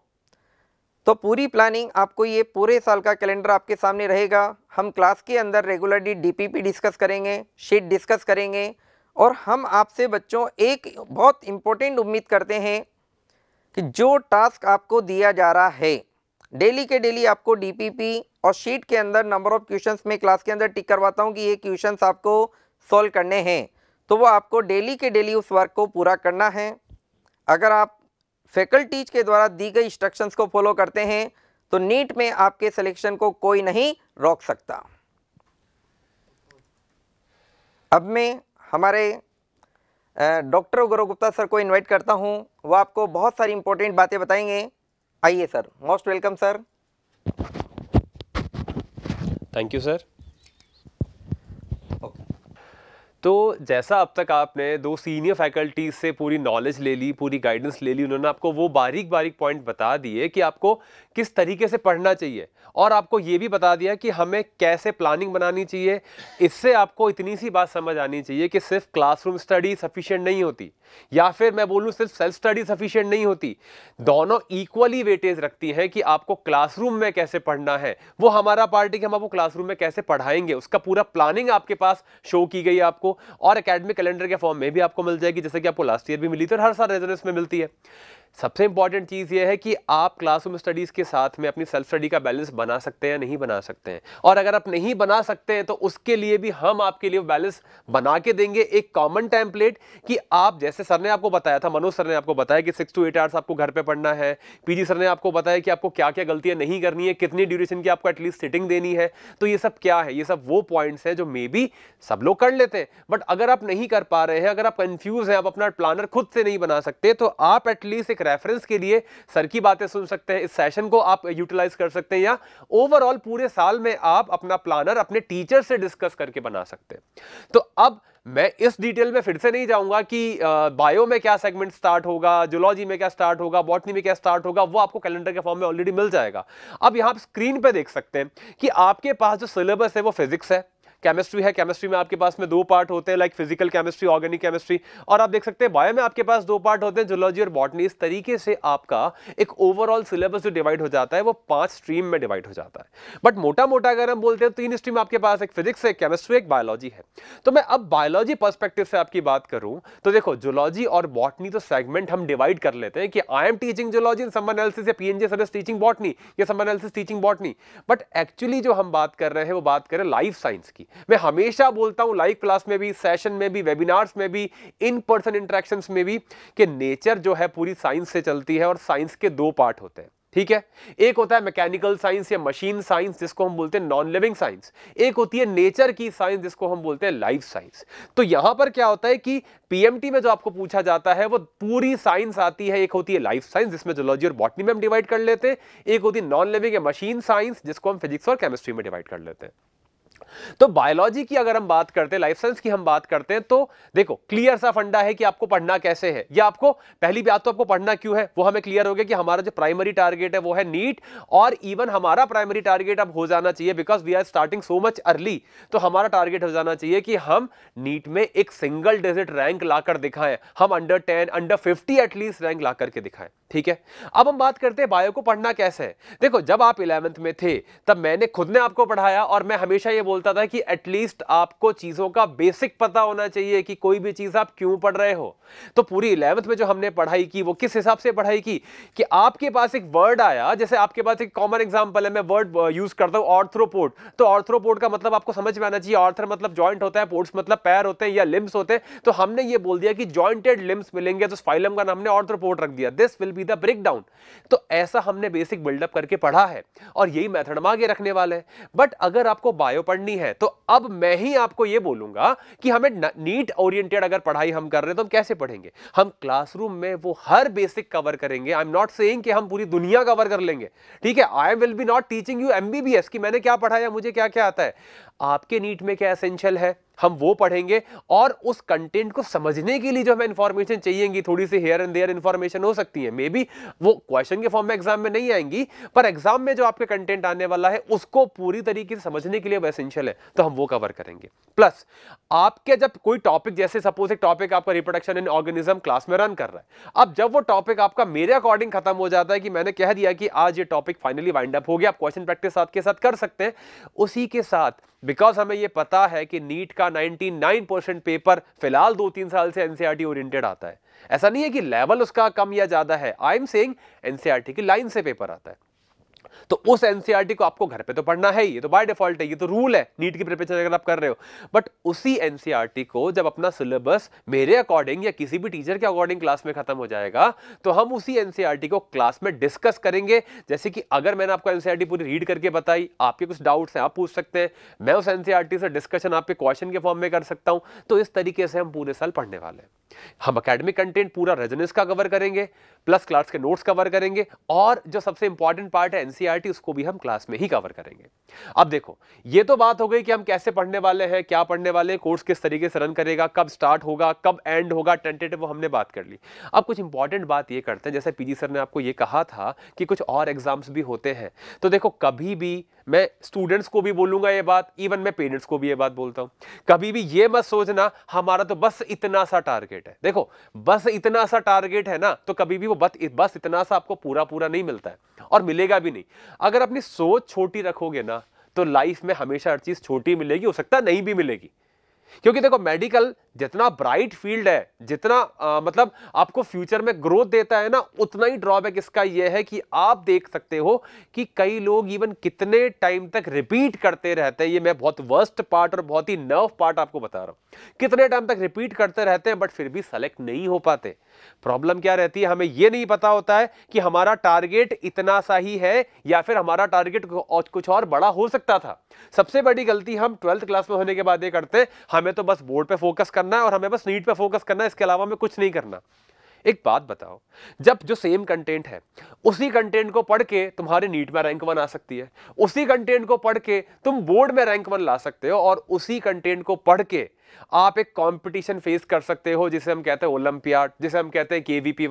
तो पूरी प्लानिंग आपको ये पूरे साल का कैलेंडर आपके सामने रहेगा हम क्लास के अंदर रेगुलरली डीपीपी डिस्कस करेंगे शीट डिस्कस करेंगे और हम आपसे बच्चों एक बहुत इम्पोर्टेंट उम्मीद करते हैं कि जो टास्क आपको दिया जा रहा है डेली के डेली आपको डीपीपी और शीट के अंदर नंबर ऑफ क्वेश्चंस में क्लास के अंदर टिक करवाता हूँ कि ये क्वेश्चंस आपको सॉल्व करने हैं तो वो आपको डेली के डेली उस वर्क को पूरा करना है अगर आप फैकल्टीज के द्वारा दी गई इंस्ट्रक्शंस को फॉलो करते हैं तो नीट में आपके सिलेक्शन को कोई नहीं रोक सकता अब मैं हमारे डॉक्टर गौरव गुप्ता सर को इनवाइट करता हूं वो आपको बहुत सारी इंपॉर्टेंट बातें बताएंगे आइए sir most welcome sir thank you sir तो जैसा अब तक आपने दो सीनियर फैकल्टीज से पूरी नॉलेज ले ली पूरी गाइडेंस ले ली उन्होंने आपको वो बारीक बारीक पॉइंट बता दिए कि आपको किस तरीके से पढ़ना चाहिए और आपको ये भी बता दिया कि हमें कैसे प्लानिंग बनानी चाहिए इससे आपको इतनी सी बात समझ आनी चाहिए कि सिर्फ क्लासरूम स्टडी सफिशियंट नहीं होती या फिर मैं बोलूँ सिर्फ सेल्फ स्टडी सफिशियंट नहीं होती दोनों इक्वली वेटेज रखती हैं कि आपको क्लासरूम में कैसे पढ़ना है वो हमारा पार्टी कि हम आपको क्लासरूम में कैसे पढ़ाएंगे उसका पूरा प्लानिंग आपके पास शो की गई आपको और अकेडमिक कैलेंडर के फॉर्म में भी आपको मिल जाएगी जैसे कि आपको लास्ट ईयर भी मिली थी और हर साल रेजोनेंस में मिलती है सबसे इंपॉर्टेंट चीज़ ये है कि आप क्लासरूम स्टडीज़ के साथ में अपनी सेल्फ स्टडी का बैलेंस बना सकते हैं या नहीं बना सकते हैं और अगर आप नहीं बना सकते हैं तो उसके लिए भी हम आपके लिए बैलेंस बना के देंगे एक कॉमन टेम्पलेट कि आप जैसे सर ने आपको बताया था मनोज सर ने आपको बताया कि सिक्स टू एट आवर्स आपको घर पर पढ़ना है पी सर ने आपको बताया कि आपको क्या क्या गलतियाँ नहीं करनी है कितनी ड्यूरेशन की आपको एटलीस्ट सिटिंग देनी है तो ये सब क्या है ये सब वो पॉइंट्स हैं जो मे बी सब लोग कर लेते हैं बट अगर आप नहीं कर पा रहे हैं अगर आप कन्फ्यूज़ हैं आप अपना प्लानर खुद से नहीं बना सकते तो आप एटलीस्ट एक रेफरेंस के लिए सर की बातें सुन सकते हैं इस सेशन को आप यूटिलाइज कर सकते हैं या ओवरऑल पूरे साल में आप अपना प्लानर अपने टीचर से डिस्कस करके बना सकते हैं तो अब मैं इस डिटेल में फिर से नहीं जाऊंगा कि बायो में क्या सेगमेंट स्टार्ट होगा जोलॉजी में क्या स्टार्ट होगा बॉटनी में क्या स्टार्ट होगा वो आपको कैलेंडर के फॉर्म में ऑलरेडी मिल जाएगा अब यहाँ आप स्क्रीन पे देख सकते हैं कि आपके पास जो सिलेबस है वो फिजिक्स है केमिस्ट्री है केमिस्ट्री में आपके पास में दो पार्ट होते हैं like physical chemistry organic chemistry और आप देख सकते हैं बायो में आपके पास दो पार्ट होते हैं जोलॉजी और बॉटनी इस तरीके से आपका एक ओवरऑल सिलेबस जो डिवाइड हो जाता है वो पांच स्ट्रीम में डिवाइड हो जाता है बट मोटा मोटा अगर हम बोलते हैं तो तीन स्ट्रीम आपके पास एक फिजिक्स है एक केमिस्ट्री एक बायोलॉजी है तो मैं अब बायोलॉजी परस्पेक्टिव से आपकी बात करूं तो देखो जोलॉजी और बॉटनी तो सेगमेंट हम डिवाइड कर लेते हैं कि I am teaching zoology someone else is या पीएनजे सर्विस टीचिंग बॉटनी या someone else is teaching botany but actually जो हम बात कर रहे हैं वो बात करें लाइफ साइंस की मैं हमेशा बोलता हूँ लाइव क्लास में भी सेशन में भी वेबिनार्स में भी इन पर्सन इंट्रैक्शन में भी कि नेचर जो है पूरी साइंस से चलती है और साइंस के दो पार्ट होते हैं ठीक है एक होता है मैकेनिकल साइंस या मशीन साइंस जिसको हम बोलते हैं नॉन लिविंग साइंस एक होती है नेचर की साइंस जिसको हम बोलते हैं लाइफ साइंस तो यहां पर क्या होता है कि पीएमटी में जो आपको पूछा जाता है वो पूरी साइंस आती है एक होती है लाइफ साइंस जिसमें जोलॉजी और बॉटनी में हम डिवाइड कर लेते हैं एक होती है नॉन लिविंग या मशीन साइंस जिसको हम फिजिक्स और केमिस्ट्री में डिवाइड कर लेते हैं तो बायोलॉजी की अगर हम बात करते हैं लाइफ साइंस की हम बात करते हैं तो देखो क्लियर सा फंडा है कि आपको पढ़ना कैसे है या आपको पहली बात तो आपको पढ़ना क्यों है वो हमें क्लियर हो गया कि हमारा जो प्राइमरी टारगेट है वो है नीट और इवन हमारा प्राइमरी टारगेट अब हो जाना चाहिए because we are starting so much early तो हमारा टारगेट हो जाना चाहिए कि हम नीट में एक सिंगल डिजिट रैंक लाकर दिखाएं हम under ten under fifty at least rank ला करके दिखाएं ठीक है अब हम बात करते हैं बायो को पढ़ना कैसे है देखो जब आप इलेवंथ में थे तब मैंने खुद ने आपको पढ़ाया और मैं हमेशा ये बोलता बोलता था कि एटलीस्ट आपको चीज़ों का बेसिक पता होना चाहिए कि कोई भी चीज़ आप क्यों पढ़ रहे हो तो पूरी इलेवंथ में जो हमने पढ़ाई की वो किस हिसाब से पढ़ाई की कि आपके पास एक वर्ड आया जैसे आपके पास एक कॉमन एग्जाम्पल है मैं वर्ड यूज़ uh, करता हूँ ऑर्थ्रोपोर्ट तो ऑर्थ्रोपोर्ट का मतलब आपको समझ में आना चाहिए ऑर्थर मतलब ज्वाइंट होता है पोर्ट्स मतलब पैर होते हैं या लिम्स होते हैं तो हमने ये बोल दिया कि ज्वाइंटेड लिम्स मिलेंगे तो फाइलम का नाम ने ऑर्थ्रोपोर्ट रख दिया this will be the break down तो ऐसा हमने बेसिक बिल्डअप करके पढ़ा है और यही मैथडमा हम आगे रखने वाले हैं बट अगर आपको बायो पढ़नी करनी है तो अब मैं ही आपको यह बोलूंगा कि हमें नीट ओरिएंटेड अगर पढ़ाई हम कर रहे हैं तो हम कैसे पढ़ेंगे हम क्लासरूम में वो हर बेसिक कवर करेंगे आई एम नॉट सेइंग कि हम पूरी दुनिया कवर कर लेंगे ठीक है I will be not teaching you MBBS कि मैंने क्या पढ़ाया मुझे क्या क्या आता है आपके नीट में क्या एसेंशियल है हम वो पढ़ेंगे और उस कंटेंट को समझने के लिए जो हमें इंफॉर्मेशन चाहिएगी थोड़ी सी हेयर एंड देयर इन्फॉर्मेशन हो सकती है मे बी वो क्वेश्चन के फॉर्म में एग्जाम में नहीं आएंगी पर एग्जाम में जो आपके कंटेंट आने वाला है उसको पूरी तरीके से समझने के लिए वो एसेंशियल है तो हम वो कवर करेंगे प्लस आपके जब कोई टॉपिक जैसे सपोज एक टॉपिक आपका रिप्रोडक्शन इन ऑर्गेनिज्म क्लास में रन कर रहा है अब जब वो टॉपिक आपका मेरे अकॉर्डिंग खत्म हो जाता है कि मैंने कह दिया कि आज ये टॉपिक फाइनली वाइंड अप हो गया आप क्वेश्चन प्रैक्टिस आपके साथ कर सकते हैं उसी के साथ बिकॉज हमें ये पता है कि नीट का 99 परसेंट पेपर फिलहाल दो तीन साल से एनसीईआरटी ओरिएंटेड e आता है ऐसा नहीं है कि लेवल उसका कम या ज़्यादा है आई एम सेइंग एनसीईआरटी की लाइन से पेपर आता है तो उस एनसीईआरटी e को आपको घर पे तो पढ़ना है ये तो बाय डिफॉल्ट है ये तो रूल है नीट की प्रिपरेशन अगर आप कर रहे हो बट उसी एनसीईआरटी e को जब अपना सिलेबस मेरे अकॉर्डिंग या किसी भी टीचर के अकॉर्डिंग क्लास में खत्म हो जाएगा तो हम उसी एनसीईआरटी e को क्लास में डिस्कस करेंगे जैसे कि अगर मैंने आपको एनसीईआरटी पूरी रीड करके बताई आपके कुछ डाउट्स हैं आप पूछ सकते हैं मैं उस एनसीईआरटी से डिस्कशन आपके क्वेश्चन के फॉर्म में कर सकता हूं तो इस तरीके से हम पूरे साल पढ़ने वाले हैं हम एकेडमिक कंटेंट पूरा रेजोनेंस का कवर करेंगे प्लस क्लास के नोट्स कवर करेंगे और जो सबसे इंपॉर्टेंट पार्ट है एनसीईआरटी e उसको भी हम क्लास में ही कवर करेंगे अब देखो ये तो बात हो गई कि हम कैसे पढ़ने वाले हैं क्या पढ़ने वाले कोर्स किस तरीके से रन करेगा कब स्टार्ट होगा कब एंड होगा टेंटेटिव वो हमने बात कर ली अब कुछ इंपॉर्टेंट बात ये करते हैं जैसे पीजी सर ने आपको ये कहा था कि कुछ और एग्जाम्स भी होते हैं तो देखो कभी भी मैं स्टूडेंट्स को भी बोलूंगा ये बात इवन मैं पेरेंट्स को भी ये बात बोलता हूँ कभी भी ये मत सोचना हमारा तो बस इतना सा टारगेट है देखो बस इतना सा टारगेट है ना तो कभी भी वो बस बस इतना सा आपको पूरा पूरा नहीं मिलता है और मिलेगा भी नहीं अगर अपनी सोच छोटी रखोगे ना तो लाइफ में हमेशा हर चीज़ छोटी मिलेगी हो सकता नहीं भी मिलेगी क्योंकि देखो मेडिकल जितना ब्राइट फील्ड है जितना आ, मतलब आपको फ्यूचर में ग्रोथ देता है ना उतना ही ड्रॉबैक इसका यह है कि आप देख सकते हो कि कई लोग इवन कितने टाइम तक रिपीट करते रहते हैं ये मैं बहुत वर्स्ट पार्ट और बहुत ही नर्व पार्ट आपको बता रहा हूँ कितने टाइम तक रिपीट करते रहते हैं बट फिर भी सेलेक्ट नहीं हो पाते प्रॉब्लम क्या रहती है हमें ये नहीं पता होता है कि हमारा टारगेट इतना सा ही है या फिर हमारा टारगेट कुछ और बड़ा हो सकता था सबसे बड़ी गलती हम ट्वेल्थ क्लास में होने के बाद ये करते हैं हमें तो बस बोर्ड पर फोकस कर करना है और हमें बस नीट पे फोकस करना है इसके अलावा हमें कुछ नहीं करना एक बात बताओ जब जो सेम कंटेंट है उसी कंटेंट को पढ़ के तुम्हारे नीट में रैंक वन आ सकती है उसी कंटेंट को पढ़ के तुम बोर्ड में रैंक वन ला सकते हो और उसी कंटेंट को पढ़ के आप एक कंपटीशन फेस कर सकते हो जिसे हम कहते हैं ओलंपियाड जिसे हम कहते हैं के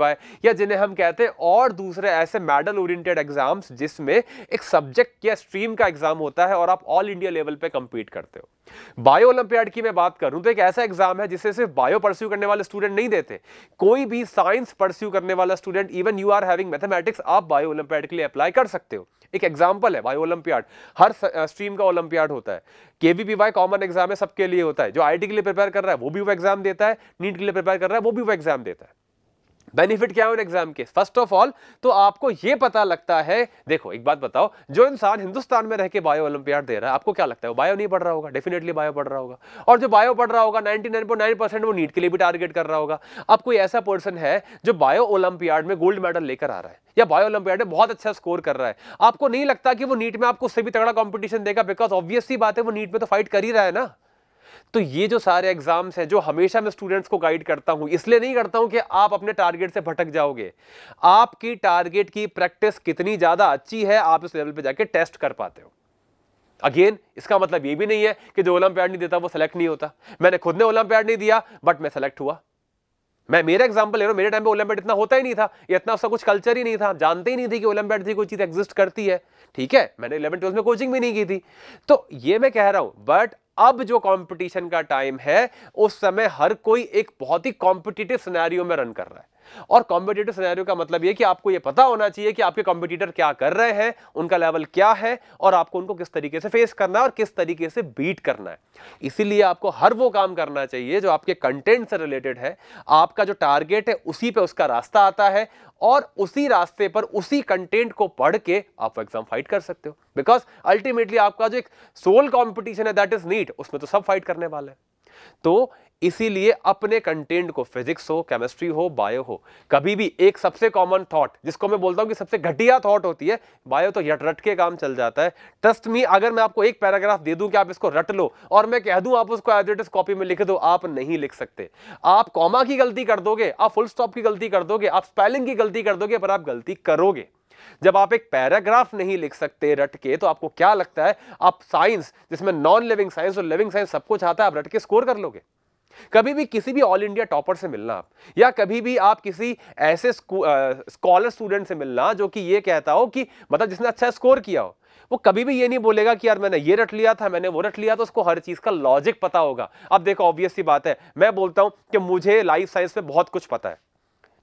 या जिन्हें हम कहते हैं और दूसरे ऐसे मेडल ओरिएंटेड एग्जाम्स जिसमें एक सब्जेक्ट या स्ट्रीम का एग्जाम होता है और आप ऑल इंडिया लेवल पे कंपीट करते हो बायो ओलंपियाड की मैं बात करूं तो एक ऐसा एग्जाम है जिसे सिर्फ बायो परस्यू करने वाले स्टूडेंट नहीं देते कोई भी साइंस परस्यू करने वाला student even you are having mathematics आप बायो ओलंपियाड के लिए अप्लाई कर सकते हो एक एग्जाम्पल है बायो ओलंपियाड हर स्ट्रीम का ओलंपियाड होता है केवीपीवाई कॉमन एग्जाम है सबके लिए होता है जो टी के लिए प्रिपेयर कर रहा है वो भी वो एग्जाम देता है नीट के लिए प्रिपेयर कर रहा है वो भी वो एग्जाम देता है बेनिफिट क्या है उन एग्जाम के फर्स्ट ऑफ ऑल तो आपको ये पता लगता है देखो एक बात बताओ जो इंसान हिंदुस्तान में रह के बायो ओलंपियाड दे रहा है आपको क्या लगता है वो बायो नहीं पढ़ रहा होगा डेफिनेटली बायो पढ़ रहा होगा और जो बायो पढ़ रहा होगा 99.9 परसेंट वो नीट के लिए भी टारगेट कर रहा होगा अब कोई ऐसा पर्सन है जो बायो ओलंपियाड में गोल्ड मेडल लेकर आ रहा है या बायो ओलंपियाड में बहुत अच्छा स्कोर कर रहा है आपको नहीं लगता कि वो नीट में आपको उससे भी तगड़ा कॉम्पिटिशन देगा बिकॉज ऑब्वियसली बात है वो नीट में तो फाइट कर ही रहा है ना तो ये जो सारे एग्ज़ाम्स हैं जो हमेशा मैं स्टूडेंट्स को गाइड करता हूँ इसलिए नहीं करता हूँ कि आप अपने टारगेट से भटक जाओगे आपकी टारगेट की प्रैक्टिस कितनी ज़्यादा अच्छी है आप इस लेवल पर जाके टेस्ट कर पाते हो अगेन इसका मतलब ये भी नहीं है कि जो ओलंपियाड नहीं देता वो सेलेक्ट नहीं होता मैंने खुद ने ओलंपियाड नहीं दिया बट मैं सेलेक्ट हुआ मैं मेरा एग्जाम्पल ले रहा हूँ मेरे टाइम पे ओलंपियाड इतना होता ही नहीं था इतना उसका कुछ कल्चर ही नहीं था जानते ही नहीं थे कि ओलंपियाड थी कोई चीज़ एग्जिस्ट करती है ठीक है मैंने इलेवन ट्वेल्थ में कोचिंग भी नहीं की थी तो ये मैं कह रहा हूँ बट अब जो कंपटीशन का टाइम है उस समय हर कोई एक बहुत ही कॉम्पिटिटिव सिनेरियो में रन कर रहा है और कॉम्पिटेटिव सिनेरियो का मतलब ये कि आपको ये पता होना चाहिए कि आपके कॉम्पिटिटर क्या कर रहे हैं उनका लेवल क्या है और आपको उनको किस तरीके से फेस करना है और किस तरीके से बीट करना है इसीलिए आपको हर वो काम करना चाहिए जो आपके कंटेंट से रिलेटेड है आपका जो टारगेट है उसी पर उसका रास्ता आता है और उसी रास्ते पर उसी कंटेंट को पढ़ के आप एग्जाम फाइट कर सकते हो बिकॉज अल्टीमेटली आपका जो एक सोल कॉम्पिटिशन है दैट इज नीट उसमें तो सब फाइट करने वाले हैं तो इसीलिए अपने कंटेंट को फिजिक्स हो केमिस्ट्री हो बायो हो कभी भी एक सबसे कॉमन थॉट जिसको मैं बोलता हूं कि सबसे घटिया थॉट होती है बायो तो यट रट के काम चल जाता है ट्रस्ट मी अगर मैं आपको एक पैराग्राफ दे दूं कि आप इसको रट लो और मैं कह दूं आप उसको एज कॉपी में लिख दो आप नहीं लिख सकते आप कॉमा की गलती कर दोगे आप फुल स्टॉप की गलती कर दोगे आप स्पेलिंग की गलती कर दोगे पर आप गलती करोगे जब आप एक पैराग्राफ नहीं लिख सकते रट के तो आपको क्या लगता है आप साइंस जिसमें नॉन लिविंग साइंस और लिविंग साइंस सब कुछ आता है आप रट के स्कोर कर लोगे कभी भी किसी भी ऑल इंडिया टॉपर से मिलना या कभी भी आप किसी ऐसे स्कॉलर स्टूडेंट से मिलना जो कि यह कहता हो कि मतलब जिसने अच्छा स्कोर किया हो वो कभी भी ये नहीं बोलेगा कि यार मैंने ये रट लिया था मैंने वो रट लिया तो उसको हर चीज़ का लॉजिक पता होगा अब देखो ऑब्वियस सी बात है मैं बोलता हूं कि मुझे लाइफ साइंस में बहुत कुछ पता है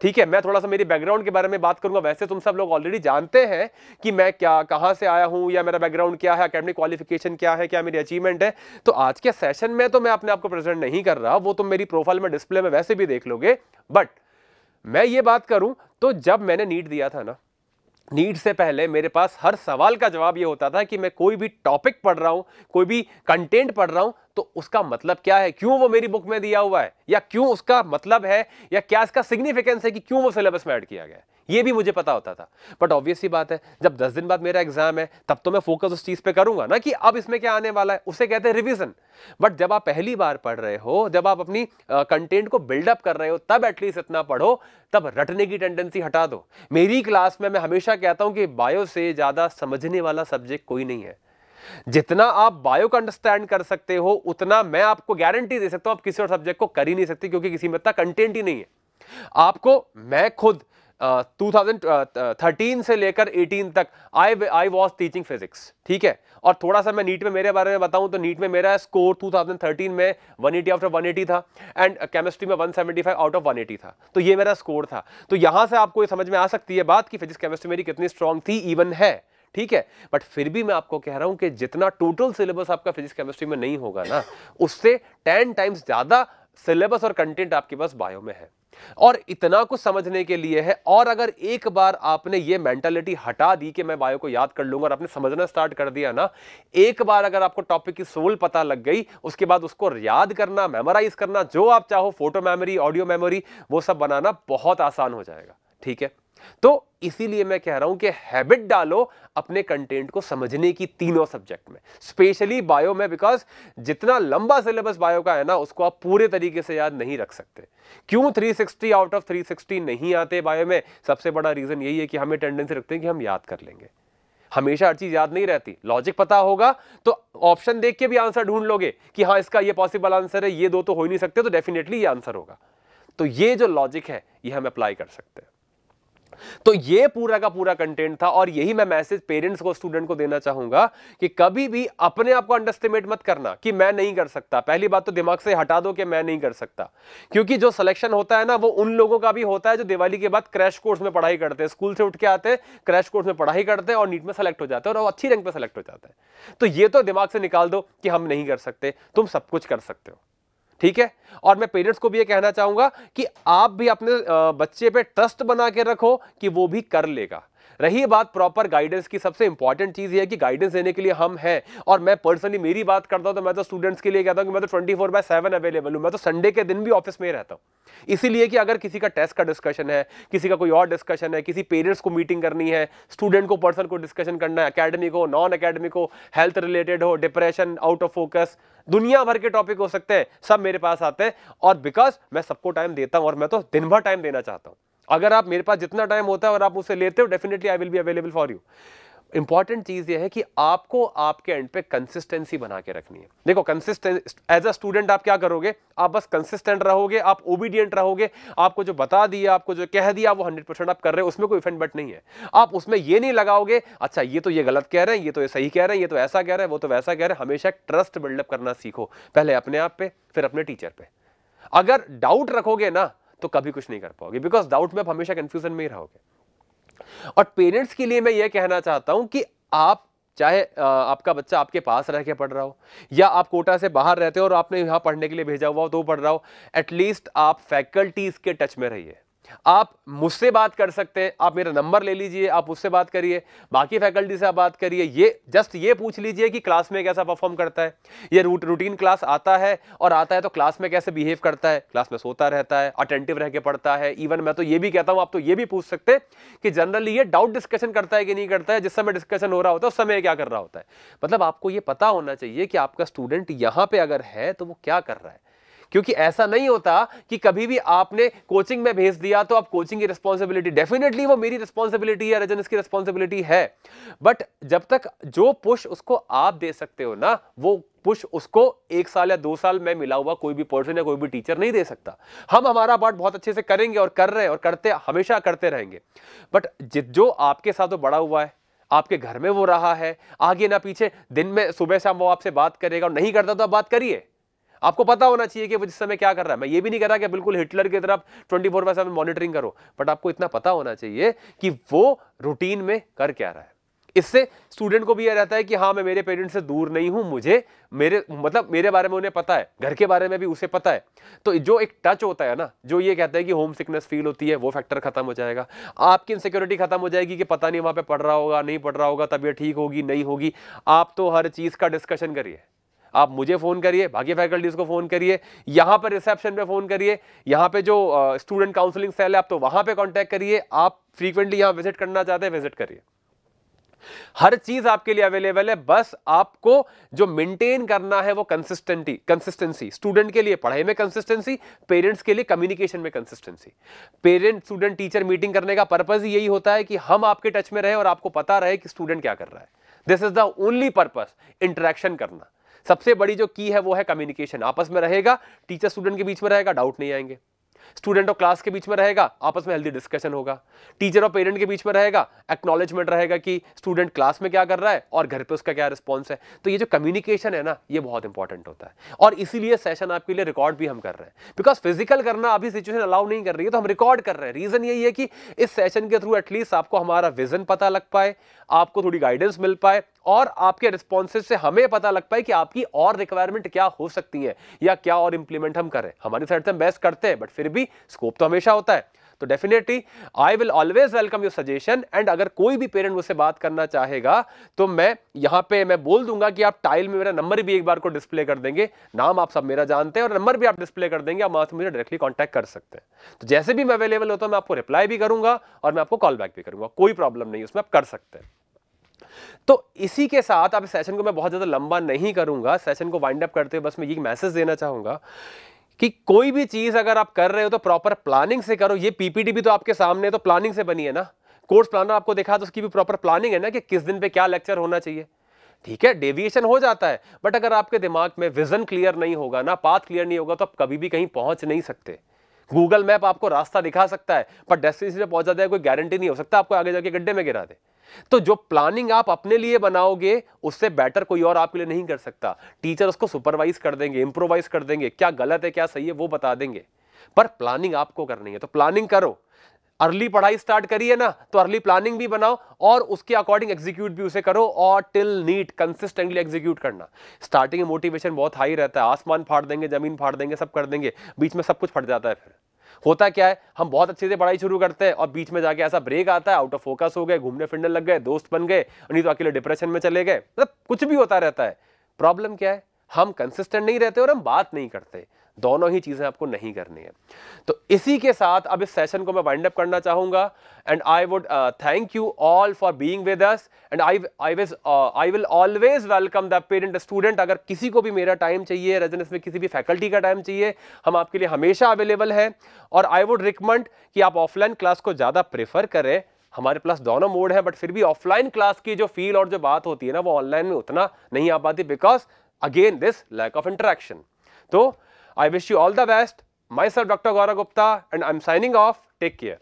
ठीक है मैं थोड़ा सा मेरी बैकग्राउंड के बारे में बात करूंगा वैसे तुम सब लोग ऑलरेडी जानते हैं कि मैं क्या कहां से आया हूं या मेरा बैकग्राउंड क्या है अकेडमिक क्वालिफिकेशन क्या है क्या मेरी अचीवमेंट है तो आज के सेशन में तो मैं अपने आपको प्रेजेंट नहीं कर रहा वो तुम मेरी प्रोफाइल में डिस्प्ले में वैसे भी देख लोगे बट मैं ये बात करूं तो जब मैंने नीट दिया था ना नीट से पहले मेरे पास हर सवाल का जवाब ये होता था कि मैं कोई भी टॉपिक पढ़ रहा हूँ कोई भी कंटेंट पढ़ रहा हूँ तो उसका मतलब क्या है क्यों वो मेरी बुक में दिया हुआ है या क्यों उसका मतलब है या क्या इसका सिग्निफिकेंस है कि क्यों वो सिलेबस में ऐड किया गया है ये भी मुझे पता होता था बट ऑब्वियस ही बात है जब दस दिन बाद मेरा एग्जाम है तब तो मैं फोकस उस चीज़ पे करूंगा ना कि अब इसमें क्या आने वाला है उसे कहते हैं रिविजन बट जब आप पहली बार पढ़ रहे हो जब आप अपनी कंटेंट को बिल्डअप कर रहे हो तब एटलीस्ट इतना पढ़ो तब रटने की टेंडेंसी हटा दो मेरी क्लास में मैं हमेशा कहता हूं कि बायो से ज़्यादा समझने वाला सब्जेक्ट कोई नहीं है जितना आप बायो का अंडरस्टैंड कर सकते हो उतना मैं आपको गारंटी दे सकता हूं आप किसी और सब्जेक्ट को कर ही नहीं सकते क्योंकि किसी में इतना कंटेंट ही नहीं है आपको मैं खुद 2013 uh, uh, से लेकर 18 तक I I was teaching physics ठीक है और थोड़ा सा मैं नीट में मेरे बारे में बताऊं तो नीट में मेरा स्कोर 2013 में 180 आफ्टर 180 था एंड केमिस्ट्री uh, में 175 आउट ऑफ 180 था तो ये मेरा स्कोर था तो यहाँ से आपको ये समझ में आ सकती है बात कि फिजिक्स केमिस्ट्री मेरी कितनी स्ट्रांग थी इवन है ठीक है बट फिर भी मैं आपको कह रहा हूं कि जितना टोटल सिलेबस आपका फिजिक्स केमिस्ट्री में नहीं होगा ना उससे टेन टाइम्स ज़्यादा सिलेबस और कंटेंट आपके पास बायो में है और इतना कुछ समझने के लिए है और अगर एक बार आपने ये मेंटालिटी हटा दी कि मैं बायो को याद कर लूंगा और आपने समझना स्टार्ट कर दिया ना एक बार अगर आपको टॉपिक की सोल पता लग गई उसके बाद उसको याद करना मेमोराइज करना जो आप चाहो फोटो मेमोरी ऑडियो मेमोरी वो सब बनाना बहुत आसान हो जाएगा ठीक है तो इसीलिए मैं कह रहा हूं कि हैबिट डालो अपने कंटेंट को समझने की तीनों सब्जेक्ट में स्पेशली बायो में बिकॉज जितना लंबा सिलेबस बायो का है ना उसको आप पूरे तरीके से याद नहीं रख सकते क्यों 360 आउट ऑफ 360 नहीं आते बायो में सबसे बड़ा रीज़न यही है कि हमें टेंडेंसी रखते हैं कि हम याद कर लेंगे हमेशा हर चीज़ याद नहीं रहती लॉजिक पता होगा तो ऑप्शन देख के भी आंसर ढूंढ लोगे कि हाँ इसका यह पॉसिबल आंसर है ये दो तो हो ही नहीं सकते तो डेफिनेटली ये आंसर होगा तो ये जो लॉजिक है ये हम अप्लाई कर सकते हैं तो ये पूरा का पूरा कंटेंट था और यही मैं मैसेज पेरेंट्स को स्टूडेंट को देना चाहूंगा कि कभी भी अपने आप को अंडरस्टिमेट मत करना कि मैं नहीं कर सकता पहली बात तो दिमाग से हटा दो कि मैं नहीं कर सकता क्योंकि जो सिलेक्शन होता है ना वो उन लोगों का भी होता है जो दिवाली के बाद क्रैश कोर्स में पढ़ाई करते हैं स्कूल से उठ के आते हैं क्रैश कोर्स में पढ़ाई करते हैं और नीट में सेलेक्ट हो जाते हैं और अच्छी रैंक पर सेलेक्ट हो जाते हैं तो ये तो दिमाग से निकाल दो कि हम नहीं कर सकते तुम सब कुछ कर सकते हो ठीक है और मैं पेरेंट्स को भी ये कहना चाहूँगा कि आप भी अपने बच्चे पे ट्रस्ट बना के रखो कि वो भी कर लेगा रही बात प्रॉपर गाइडेंस की सबसे इंपॉर्टेंट चीज़ ये है कि गाइडेंस देने के लिए हम हैं और मैं पर्सनली मेरी बात करता हूं तो मैं तो स्टूडेंट्स के लिए कहता हूं कि मैं तो twenty four by seven available हूं मैं तो संडे के दिन भी ऑफिस में रहता हूं इसीलिए कि अगर किसी का टेस्ट का डिस्कशन है किसी का कोई और डिस्कशन है किसी पेरेंट्स को मीटिंग करनी है स्टूडेंट को पर्सन को डिस्कशन करना है अकेडमिक हो नॉन अकेडमिक हो हेल्थ रिलेटेड हो डिप्रेशन आउट ऑफ फोकस दुनिया भर के टॉपिक हो सकते हैं सब मेरे पास आते हैं और बिकॉज मैं सबको टाइम देता हूँ और मैं तो दिन भर टाइम देना चाहता हूँ अगर आप मेरे पास जितना टाइम होता है और आप उसे लेते हो definitely I will be available for you important चीज यह है कि आपको आपके एंड पे कंसिस्टेंसी बना के रखनी है देखो कंसिस्टेंस एज अ स्टूडेंट आप क्या करोगे आप बस कंसिस्टेंट रहोगे आप ओबीडियंट रहोगे आपको जो बता दिया आपको जो कह दिया वो हंड्रेड परसेंट आप कर रहे हो उसमें कोई इफेंट बट नहीं है आप उसमें ये नहीं लगाओगे अच्छा ये तो ये गलत कह रहे हैं ये तो ये सही कह रहे हैं ये तो ऐसा कह रहे हैं वो तो वैसा कह रहे हैं हमेशा ट्रस्ट बिल्डअप करना सीखो पहले अपने आप पे फिर अपने टीचर पे अगर डाउट रखोगे ना तो कभी कुछ नहीं कर पाओगे बिकॉज डाउट में आप हमेशा कंफ्यूजन में ही रहोगे और पेरेंट्स के लिए मैं यह कहना चाहता हूं कि आप चाहे आपका बच्चा आपके पास रह के पढ़ रहा हो या आप कोटा से बाहर रहते हो और आपने यहाँ पढ़ने के लिए भेजा हुआ हो तो पढ़ रहा हो एटलीस्ट आप फैकल्टीज़ के टच में रहिए आप मुझसे बात कर सकते हैं आप मेरा नंबर ले लीजिए आप उससे बात करिए बाकी फैकल्टी से आप बात करिए ये जस्ट ये पूछ लीजिए कि क्लास में कैसा परफॉर्म करता है ये रूट रूटीन क्लास आता है और आता है तो क्लास में कैसे बिहेव करता है क्लास में सोता रहता है अटेंटिव रह के पढ़ता है इवन मैं तो ये भी कहता हूँ आप तो ये भी पूछ सकते हैं कि जनरली ये डाउट डिस्कशन करता है कि नहीं करता है जिस समय डिस्कशन हो रहा होता है उस समय क्या कर रहा होता है मतलब आपको ये पता होना चाहिए कि आपका स्टूडेंट यहाँ पर अगर है तो वो क्या कर रहा है क्योंकि ऐसा नहीं होता कि कभी भी आपने कोचिंग में भेज दिया तो आप कोचिंग की रिस्पॉन्सिबिलिटी डेफिनेटली वो मेरी रिस्पॉन्सिबिलिटी है रजन इसकी रिस्पॉन्सिबिलिटी है बट जब तक जो पुश उसको आप दे सकते हो ना वो पुश उसको एक साल या दो साल में मिला हुआ कोई भी पर्सन या कोई भी टीचर नहीं दे सकता हम हमारा पार्ट बहुत अच्छे से करेंगे और कर रहे हैं और करते हमेशा करते रहेंगे बट जो आपके साथ वो बड़ा हुआ है आपके घर में वो रहा है आगे ना पीछे दिन में सुबह शाम वो आपसे बात करेगा और नहीं करता तो आप बात करिए आपको पता होना चाहिए कि वो जिस समय क्या कर रहा है मैं ये भी नहीं कह रहा कि बिल्कुल हिटलर की तरफ twenty four by seven monitoring करो बट आपको इतना पता होना चाहिए कि वो रूटीन में कर क्या रहा है इससे स्टूडेंट को भी यह रहता है कि हाँ मैं मेरे पेरेंट्स से दूर नहीं हूं मुझे मेरे मतलब मेरे बारे में उन्हें पता है घर के बारे में भी उसे पता है तो जो एक टच होता है ना जो ये कहता है कि होम सिकनेस फील होती है वो फैक्टर खत्म हो जाएगा आपकी इनसिक्योरिटी खत्म हो जाएगी कि पता नहीं वहां पर पढ़ रहा होगा नहीं पढ़ रहा होगा तबियत ठीक होगी नहीं होगी आप तो हर चीज़ का डिस्कशन करिए आप मुझे फ़ोन करिए बाकी फैकल्टीज़ को फ़ोन करिए यहाँ पर रिसेप्शन पे फ़ोन करिए यहाँ पे जो स्टूडेंट काउंसलिंग सेल है आप तो वहाँ पे कांटेक्ट करिए आप फ्रीक्वेंटली यहाँ विजिट करना चाहते हैं विजिट करिए हर चीज आपके लिए अवेलेबल है बस आपको जो मेंटेन करना है वो कंसिस्टेंटी कंसिस्टेंसी स्टूडेंट के लिए पढ़ाई में कंसिस्टेंसी पेरेंट्स के लिए कम्युनिकेशन में consistency parent student teacher meeting करने का पर्पज यही होता है कि हम आपके टच में रहे और आपको पता रहे कि स्टूडेंट क्या कर रहा है this is the only purpose interaction करना सबसे बड़ी जो की है वो है कम्युनिकेशन आपस में रहेगा टीचर स्टूडेंट के बीच में रहेगा डाउट नहीं आएंगे स्टूडेंट और क्लास के बीच में रहेगा आपस में हेल्दी डिस्कशन होगा टीचर और पेरेंट के बीच में रहेगा एक्नॉलेजमेंट रहेगा कि स्टूडेंट क्लास में क्या कर रहा है और घर पे उसका क्या रिस्पॉन्स है तो ये जो कम्युनिकेशन है ना ये बहुत इंपॉर्टेंट होता है और इसीलिए सेशन आपके लिए रिकॉर्ड भी हम कर रहे हैं बिकॉज फिजिकल करना अभी सिचुएशन अलाउ नहीं कर रही है तो हम रिकॉर्ड कर रहे हैं रीजन यही है कि इस सेशन के थ्रू एटलीस्ट आपको हमारा विजन पता लग पाए आपको थोड़ी गाइडेंस मिल पाए और आपके रिस्पॉन्सेज से हमें पता लग पाए कि आपकी और रिक्वायरमेंट क्या हो सकती है या क्या और इंप्लीमेंट हम करें हमारी साइड से हम बेस्ट करते हैं बट फिर भी स्कोप तो हमेशा होता है तो definitely I will always welcome your suggestion and अगर कोई भी पेरेंट मुझसे बात करना चाहेगा तो मैं यहां पे मैं बोल दूंगा कि आप टाइल में मेरा नंबर भी एक बार को डिस्प्ले कर देंगे नाम आप सब मेरा जानते हैं और नंबर भी आप डिस्प्ले कर देंगे आप वहां से मुझे डायरेक्टली कॉन्टैक्ट कर सकते हैं तो जैसे भी मैं अवेलेबल होता हूं मैं आपको रिप्लाई भी करूंगा और मैं आपको कॉल बैक भी करूंगा कोई प्रॉब्लम नहीं उसमें आप कर सकते हैं तो इसी के साथ आप सेशन को मैं बहुत ज़्यादा लंबा नहीं करूँगा सेशन को वाइंड अप करते हुए बस मैं ये मैसेज देना चाहूँगा कि कोई भी चीज़ अगर आप कर रहे हो तो प्रॉपर प्लानिंग से करो ये पीपीटी भी तो आपके सामने है तो प्लानिंग से बनी है ना कोर्स प्लानर आपको देखा तो उसकी भी प्रॉपर प्लानिंग है ना कि किस दिन पे क्या लेक्चर होना चाहिए ठीक है डेविएशन हो जाता है बट अगर आपके दिमाग में विजन क्लियर नहीं होगा ना पाथ क्लियर नहीं होगा तो आप कभी भी कहीं पहुंच नहीं सकते गूगल मैप आपको रास्ता दिखा सकता है पर डेस्टिनेशन पे पहुंच जाता है कोई गारंटी नहीं हो सकता आपको आगे जाके गड्ढे में गिरा दे तो जो प्लानिंग आप अपने लिए बनाओगे उससे बेटर कोई और आपके लिए नहीं कर सकता टीचर उसको सुपरवाइज कर देंगे इंप्रोवाइज कर देंगे क्या गलत है क्या सही है वो बता देंगे पर प्लानिंग आपको करनी है तो प्लानिंग करो अर्ली पढ़ाई स्टार्ट करिए ना तो अर्ली प्लानिंग भी बनाओ और उसके अकॉर्डिंग एग्जीक्यूट भी उसे करो और टिल नीट कंसिस्टेंटली एग्जीक्यूट करना स्टार्टिंग में मोटिवेशन बहुत हाई रहता है आसमान फाड़ देंगे जमीन फाड़ देंगे सब कर देंगे बीच में सब कुछ फट जाता है फिर होता क्या है हम बहुत अच्छे से पढ़ाई शुरू करते हैं और बीच में जाके ऐसा ब्रेक आता है आउट ऑफ फोकस हो गए घूमने फिरने लग गए दोस्त बन गए नहीं तो अकेले डिप्रेशन में चले गए मतलब कुछ भी होता रहता है प्रॉब्लम क्या है हम कंसिस्टेंट नहीं रहते और हम बात नहीं करते दोनों ही चीज़ें आपको नहीं करनी है तो इसी के साथ अब इस सेशन को मैं वाइंड अप करना चाहूँगा and I would thank you all for being with us and I I wish I will always welcome the parent student अगर किसी को भी मेरा टाइम चाहिए रेजिडेंस में किसी भी फैकल्टी का टाइम चाहिए हम आपके लिए हमेशा अवेलेबल है और आई वुड रिकमेंड कि आप ऑफलाइन क्लास को ज़्यादा प्रेफर करें हमारे पास दोनों मोड है बट फिर भी ऑफलाइन क्लास की जो फील और जो बात होती है ना वो ऑनलाइन में उतना नहीं आ पाती because again this lack of interaction तो I wish you all the best. Myself Dr. Gaurav Gupta and I am signing off. Take care.